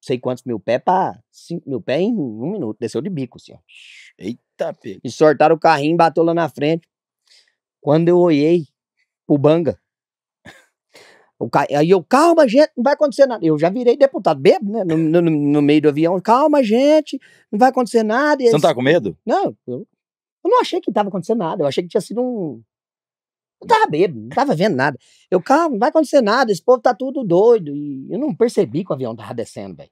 sei quantos mil pés para cinco mil pés em um minuto. Desceu de bico, assim, ó. Eita, pega. E sortaram o carrinho, bateu lá na frente. Quando eu olhei pro Banga, o ca... aí eu, calma, gente, não vai acontecer nada. Eu já virei deputado bebo, né? No, no, no meio do avião, calma, gente, não vai acontecer nada. Eles... Você não tá com medo? Não, eu eu não achei que estava acontecendo nada. Eu achei que tinha sido um. Eu tava bêbado, não tava vendo nada. Eu, calma, não vai acontecer nada, esse povo tá tudo doido. E eu não percebi que o avião tava descendo, velho.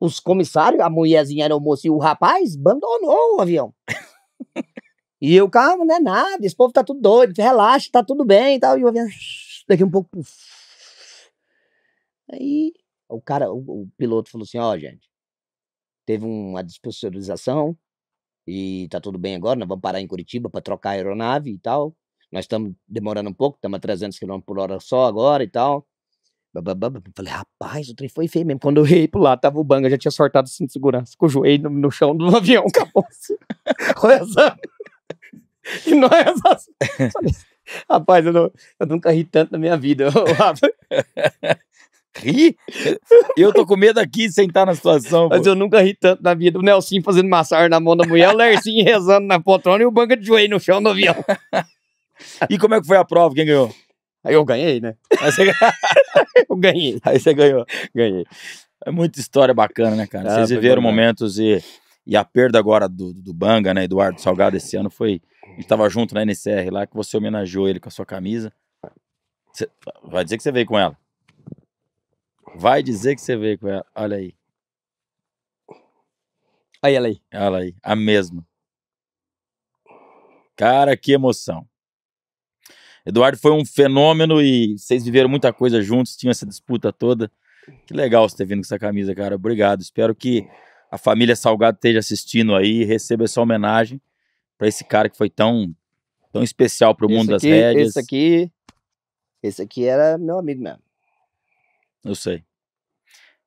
Os comissários, a mulherzinha era o moço e o rapaz abandonou o avião. e eu, calma, não é nada, esse povo tá tudo doido, relaxa, tá tudo bem e tal. E o avião, daqui um pouco. Aí o cara, o, o piloto falou assim: ó, oh, gente, teve uma despressurização e tá tudo bem agora, nós vamos parar em Curitiba para trocar a aeronave e tal. Nós estamos demorando um pouco, estamos a 300 km por hora só agora e tal. Falei, rapaz, o trem foi feio mesmo. Quando eu rei pro lado, tava o Banga, já tinha sortado o cinto de segurança, com o joelho no, no chão do avião, acabou. Rezando. não nós rezando. Rapaz, eu, não, eu, nunca ri tanto na minha vida. Ri? Eu tô com medo aqui de sentar na situação. Mas pô. eu nunca ri tanto na vida. O Nelson fazendo massagem na mão da mulher, o Lercinho rezando na poltrona e o banco de joelho no chão do avião. e como é que foi a prova? Quem ganhou? Aí eu ganhei, né? Aí você... eu ganhei. Aí você ganhou. Ganhei. É muita história bacana, né, cara? Ah, Vocês viveram bom, momentos né? e, e a perda agora do, do Banga, né? Eduardo Salgado esse ano foi. A gente tava junto na NCR lá, que você homenageou ele com a sua camisa. Você... Vai dizer que você veio com ela. Vai dizer que você veio com ela. Olha aí. Aí ela aí. Ela aí, a mesma. Cara, que emoção. Eduardo foi um fenômeno e vocês viveram muita coisa juntos, tinham essa disputa toda. Que legal você ter vindo com essa camisa, cara. Obrigado. Espero que a família Salgado esteja assistindo aí e receba essa homenagem para esse cara que foi tão, tão especial para o mundo aqui, das rédeas. Esse aqui, esse aqui era meu amigo mesmo. Eu sei.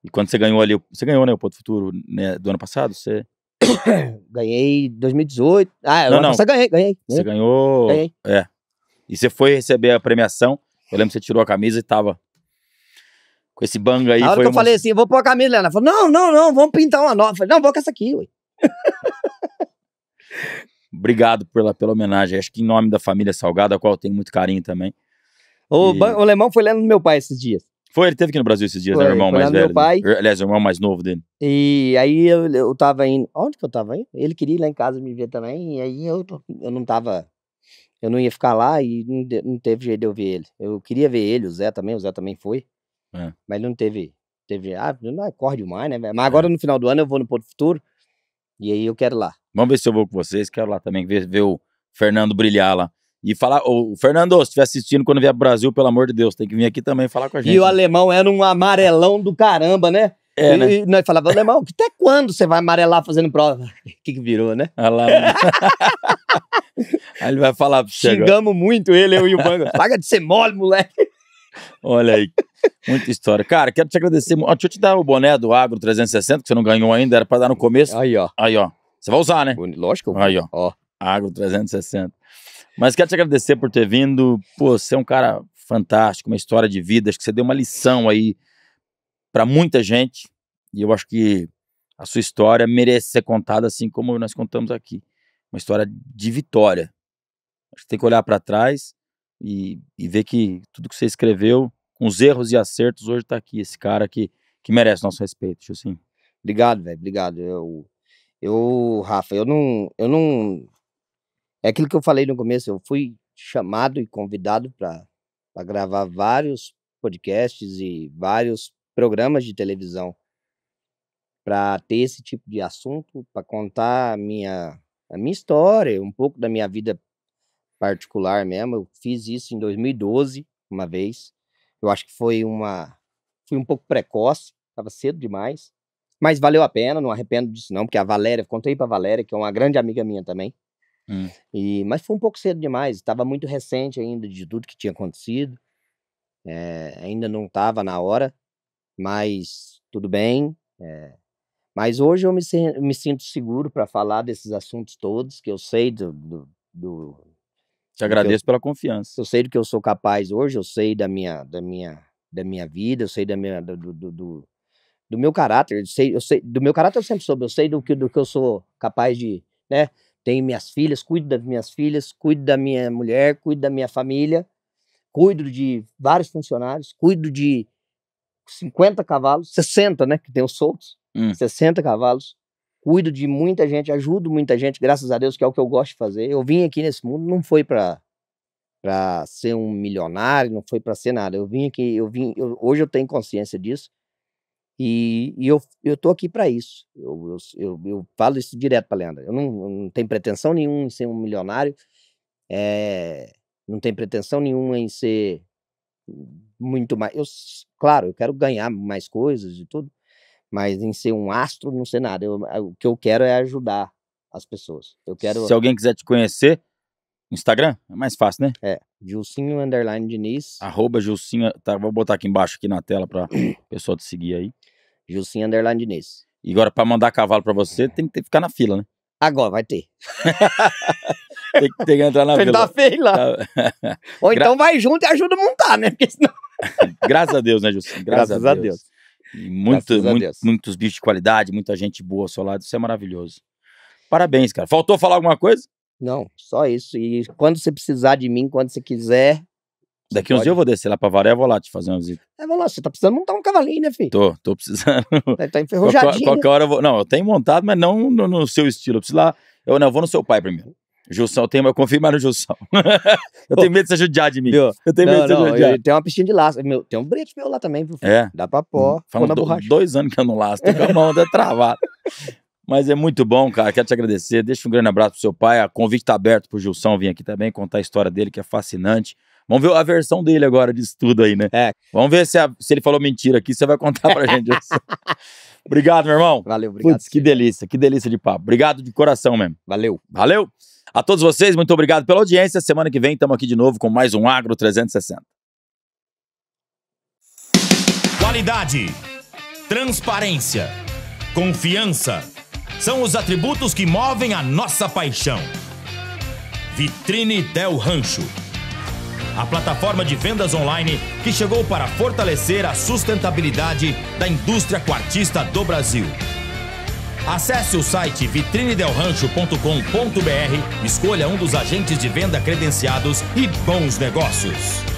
E quando você ganhou ali, você ganhou, né, o Ponto Futuro né, do ano passado? Você. ganhei 2018. Ah, não, não. Passado, ganhei, ganhei. Você ganhou. Ganhei. É. E você foi receber a premiação. Eu lembro que você tirou a camisa e tava com esse banga aí. Na hora que eu uma... falei assim, vou pôr a camisa, Ela Falou, não, não, não, vamos pintar uma nova. Eu falei, não, vou com essa aqui, ui. Obrigado pela, pela homenagem. Acho que em nome da família Salgado, a qual eu tenho muito carinho também. O, e... o Lemão foi lendo meu pai esses dias. Foi, ele teve aqui no Brasil esses dias, né, foi, né? O irmão mais velho. Meu pai. Né? Aliás, o irmão mais novo dele. E aí eu, eu tava indo. Onde que eu tava indo? Ele queria ir lá em casa me ver também. E aí eu, eu não tava. Eu não ia ficar lá e não, não teve jeito de eu ver ele. Eu queria ver ele, o Zé também, o Zé também foi. É. Mas não teve. Teve. Ah, não é corre demais, né, Mas agora é. no final do ano eu vou no Porto Futuro. E aí eu quero lá. Vamos ver se eu vou com vocês. Quero lá também ver, ver o Fernando brilhar lá. E falar, o Fernando, se estiver assistindo quando vier pro Brasil, pelo amor de Deus, tem que vir aqui também falar com a gente. E o alemão era um amarelão do caramba, né? É, e, né? e nós falava, alemão, até quando você vai amarelar fazendo prova? O que, que virou, né? Olha lá, né? Aí ele vai falar pra você. Xingamos muito ele, eu e o banco Paga de ser mole, moleque. Olha aí, muita história. Cara, quero te agradecer. Deixa eu te dar o boné do Agro 360, que você não ganhou ainda, era pra dar no começo. Aí, ó. Aí, ó. Você vai usar, né? Lógico. Aí, ó. ó. Agro 360. Mas quero te agradecer por ter vindo. Pô, você é um cara fantástico, uma história de vida. Acho que você deu uma lição aí para muita gente. E eu acho que a sua história merece ser contada assim como nós contamos aqui. Uma história de vitória. Acho que tem que olhar para trás e, e, ver que tudo que você escreveu, com os erros e acertos, hoje está aqui. Esse cara que, que merece nosso respeito, Jussim. Obrigado, velho. Obrigado. Eu, eu, Rafa, eu não, eu não é aquilo que eu falei no começo, eu fui chamado e convidado para gravar vários podcasts e vários programas de televisão para ter esse tipo de assunto, para contar a minha, a minha história, um pouco da minha vida particular mesmo. Eu fiz isso em 2012, uma vez. Eu acho que foi uma. Fui um pouco precoce, estava cedo demais. Mas valeu a pena, não arrependo disso não, porque a Valéria, contei para a Valéria, que é uma grande amiga minha também, Hum. E, mas foi um pouco cedo demais, estava muito recente ainda de tudo que tinha acontecido. É, ainda não estava na hora, mas tudo bem. É. Mas hoje eu me, me sinto seguro para falar desses assuntos todos, que eu sei do. do, do Te agradeço eu, pela confiança. Eu sei do que eu sou capaz hoje, eu sei da minha, da minha, da minha vida, eu sei da minha, do, do, do, do meu caráter, eu sei, eu sei, do meu caráter eu sempre soube, eu sei do que, do que eu sou capaz de. Né? Tenho minhas filhas, cuido das minhas filhas, cuido da minha mulher, cuido da minha família, cuido de vários funcionários, cuido de 50 cavalos, 60, né? Que tem os soltos, hum. 60 cavalos. Cuido de muita gente, ajudo muita gente, graças a Deus, que é o que eu gosto de fazer. Eu vim aqui nesse mundo, não foi para para ser um milionário, não foi para ser nada. Eu vim aqui, eu vim, eu, hoje eu tenho consciência disso. E, e eu, eu tô aqui para isso. Eu, eu, eu, falo isso direto para Lenda Eu não, não tenho pretensão nenhuma em ser um milionário. É, não tenho pretensão nenhuma em ser muito mais. Eu, claro, eu quero ganhar mais coisas e tudo, mas em ser um astro, não sei nada. Eu, o que eu quero é ajudar as pessoas. Eu quero. Se alguém quiser te conhecer, Instagram? É mais fácil, né? É. Gilcinho Underline Diniz. Arroba Gilcinho. Tá, vou botar aqui embaixo, aqui na tela, pra pessoal te seguir aí. Gilcinho Underline Diniz. E agora, pra mandar cavalo pra você, tem que ter, ficar na fila, né? Agora, vai ter. tem, que, tem que entrar na fila. fila. Ou então Gra... vai junto e ajuda a montar, né? Porque senão... Graças a Deus, né, Justin? Graças, Graças a Deus. A Deus. Muito, Graças muito, Deus. muitos bichos de qualidade, muita gente boa ao seu lado. Isso é maravilhoso. Parabéns, cara. Faltou falar alguma coisa? Não, só isso. E quando você precisar de mim, quando você quiser. Daqui uns dias eu vou descer lá pra Varé, vou lá te fazer uma visita. É, vou lá, você tá precisando montar um cavalinho, né, filho? Tô, tô precisando. Tá, tá enferrujadinho. Qualquer, né? qualquer, hora eu vou. Não, eu tenho montado, mas não no, no seu estilo. Eu preciso lá. Eu não, eu vou no seu pai primeiro. Jussão, eu, tenho, eu confio mais no Jussão. eu tenho medo de você judiar de mim. Meu, eu tenho não, medo de você não, judiar. Tem uma piscina de laço. Meu, tem um brete meu lá também, viu? É. Dá pra pôr. Hum, Fala do, borracha. dois anos que eu não laço. Tô com a mão toda travada. Mas é muito bom, cara. Quero te agradecer. Deixa um grande abraço pro seu pai. A convite tá aberto pro Gilson vir aqui também contar a história dele, que é fascinante. Vamos ver a versão dele agora disso tudo aí, né? É. Vamos ver se, a, se ele falou mentira aqui, você vai contar pra gente. obrigado, meu irmão. Valeu, obrigado. Putz, que delícia, que delícia de papo. Obrigado de coração mesmo. Valeu. Valeu. A todos vocês, muito obrigado pela audiência. Semana que vem estamos aqui de novo com mais um Agro 360. Qualidade, transparência, confiança são os atributos que movem a nossa paixão. Vitrine Del Rancho. A plataforma de vendas online que chegou para fortalecer a sustentabilidade da indústria quartista do Brasil. Acesse o site vitrinedelrancho.com.br, escolha um dos agentes de venda credenciados e bons negócios.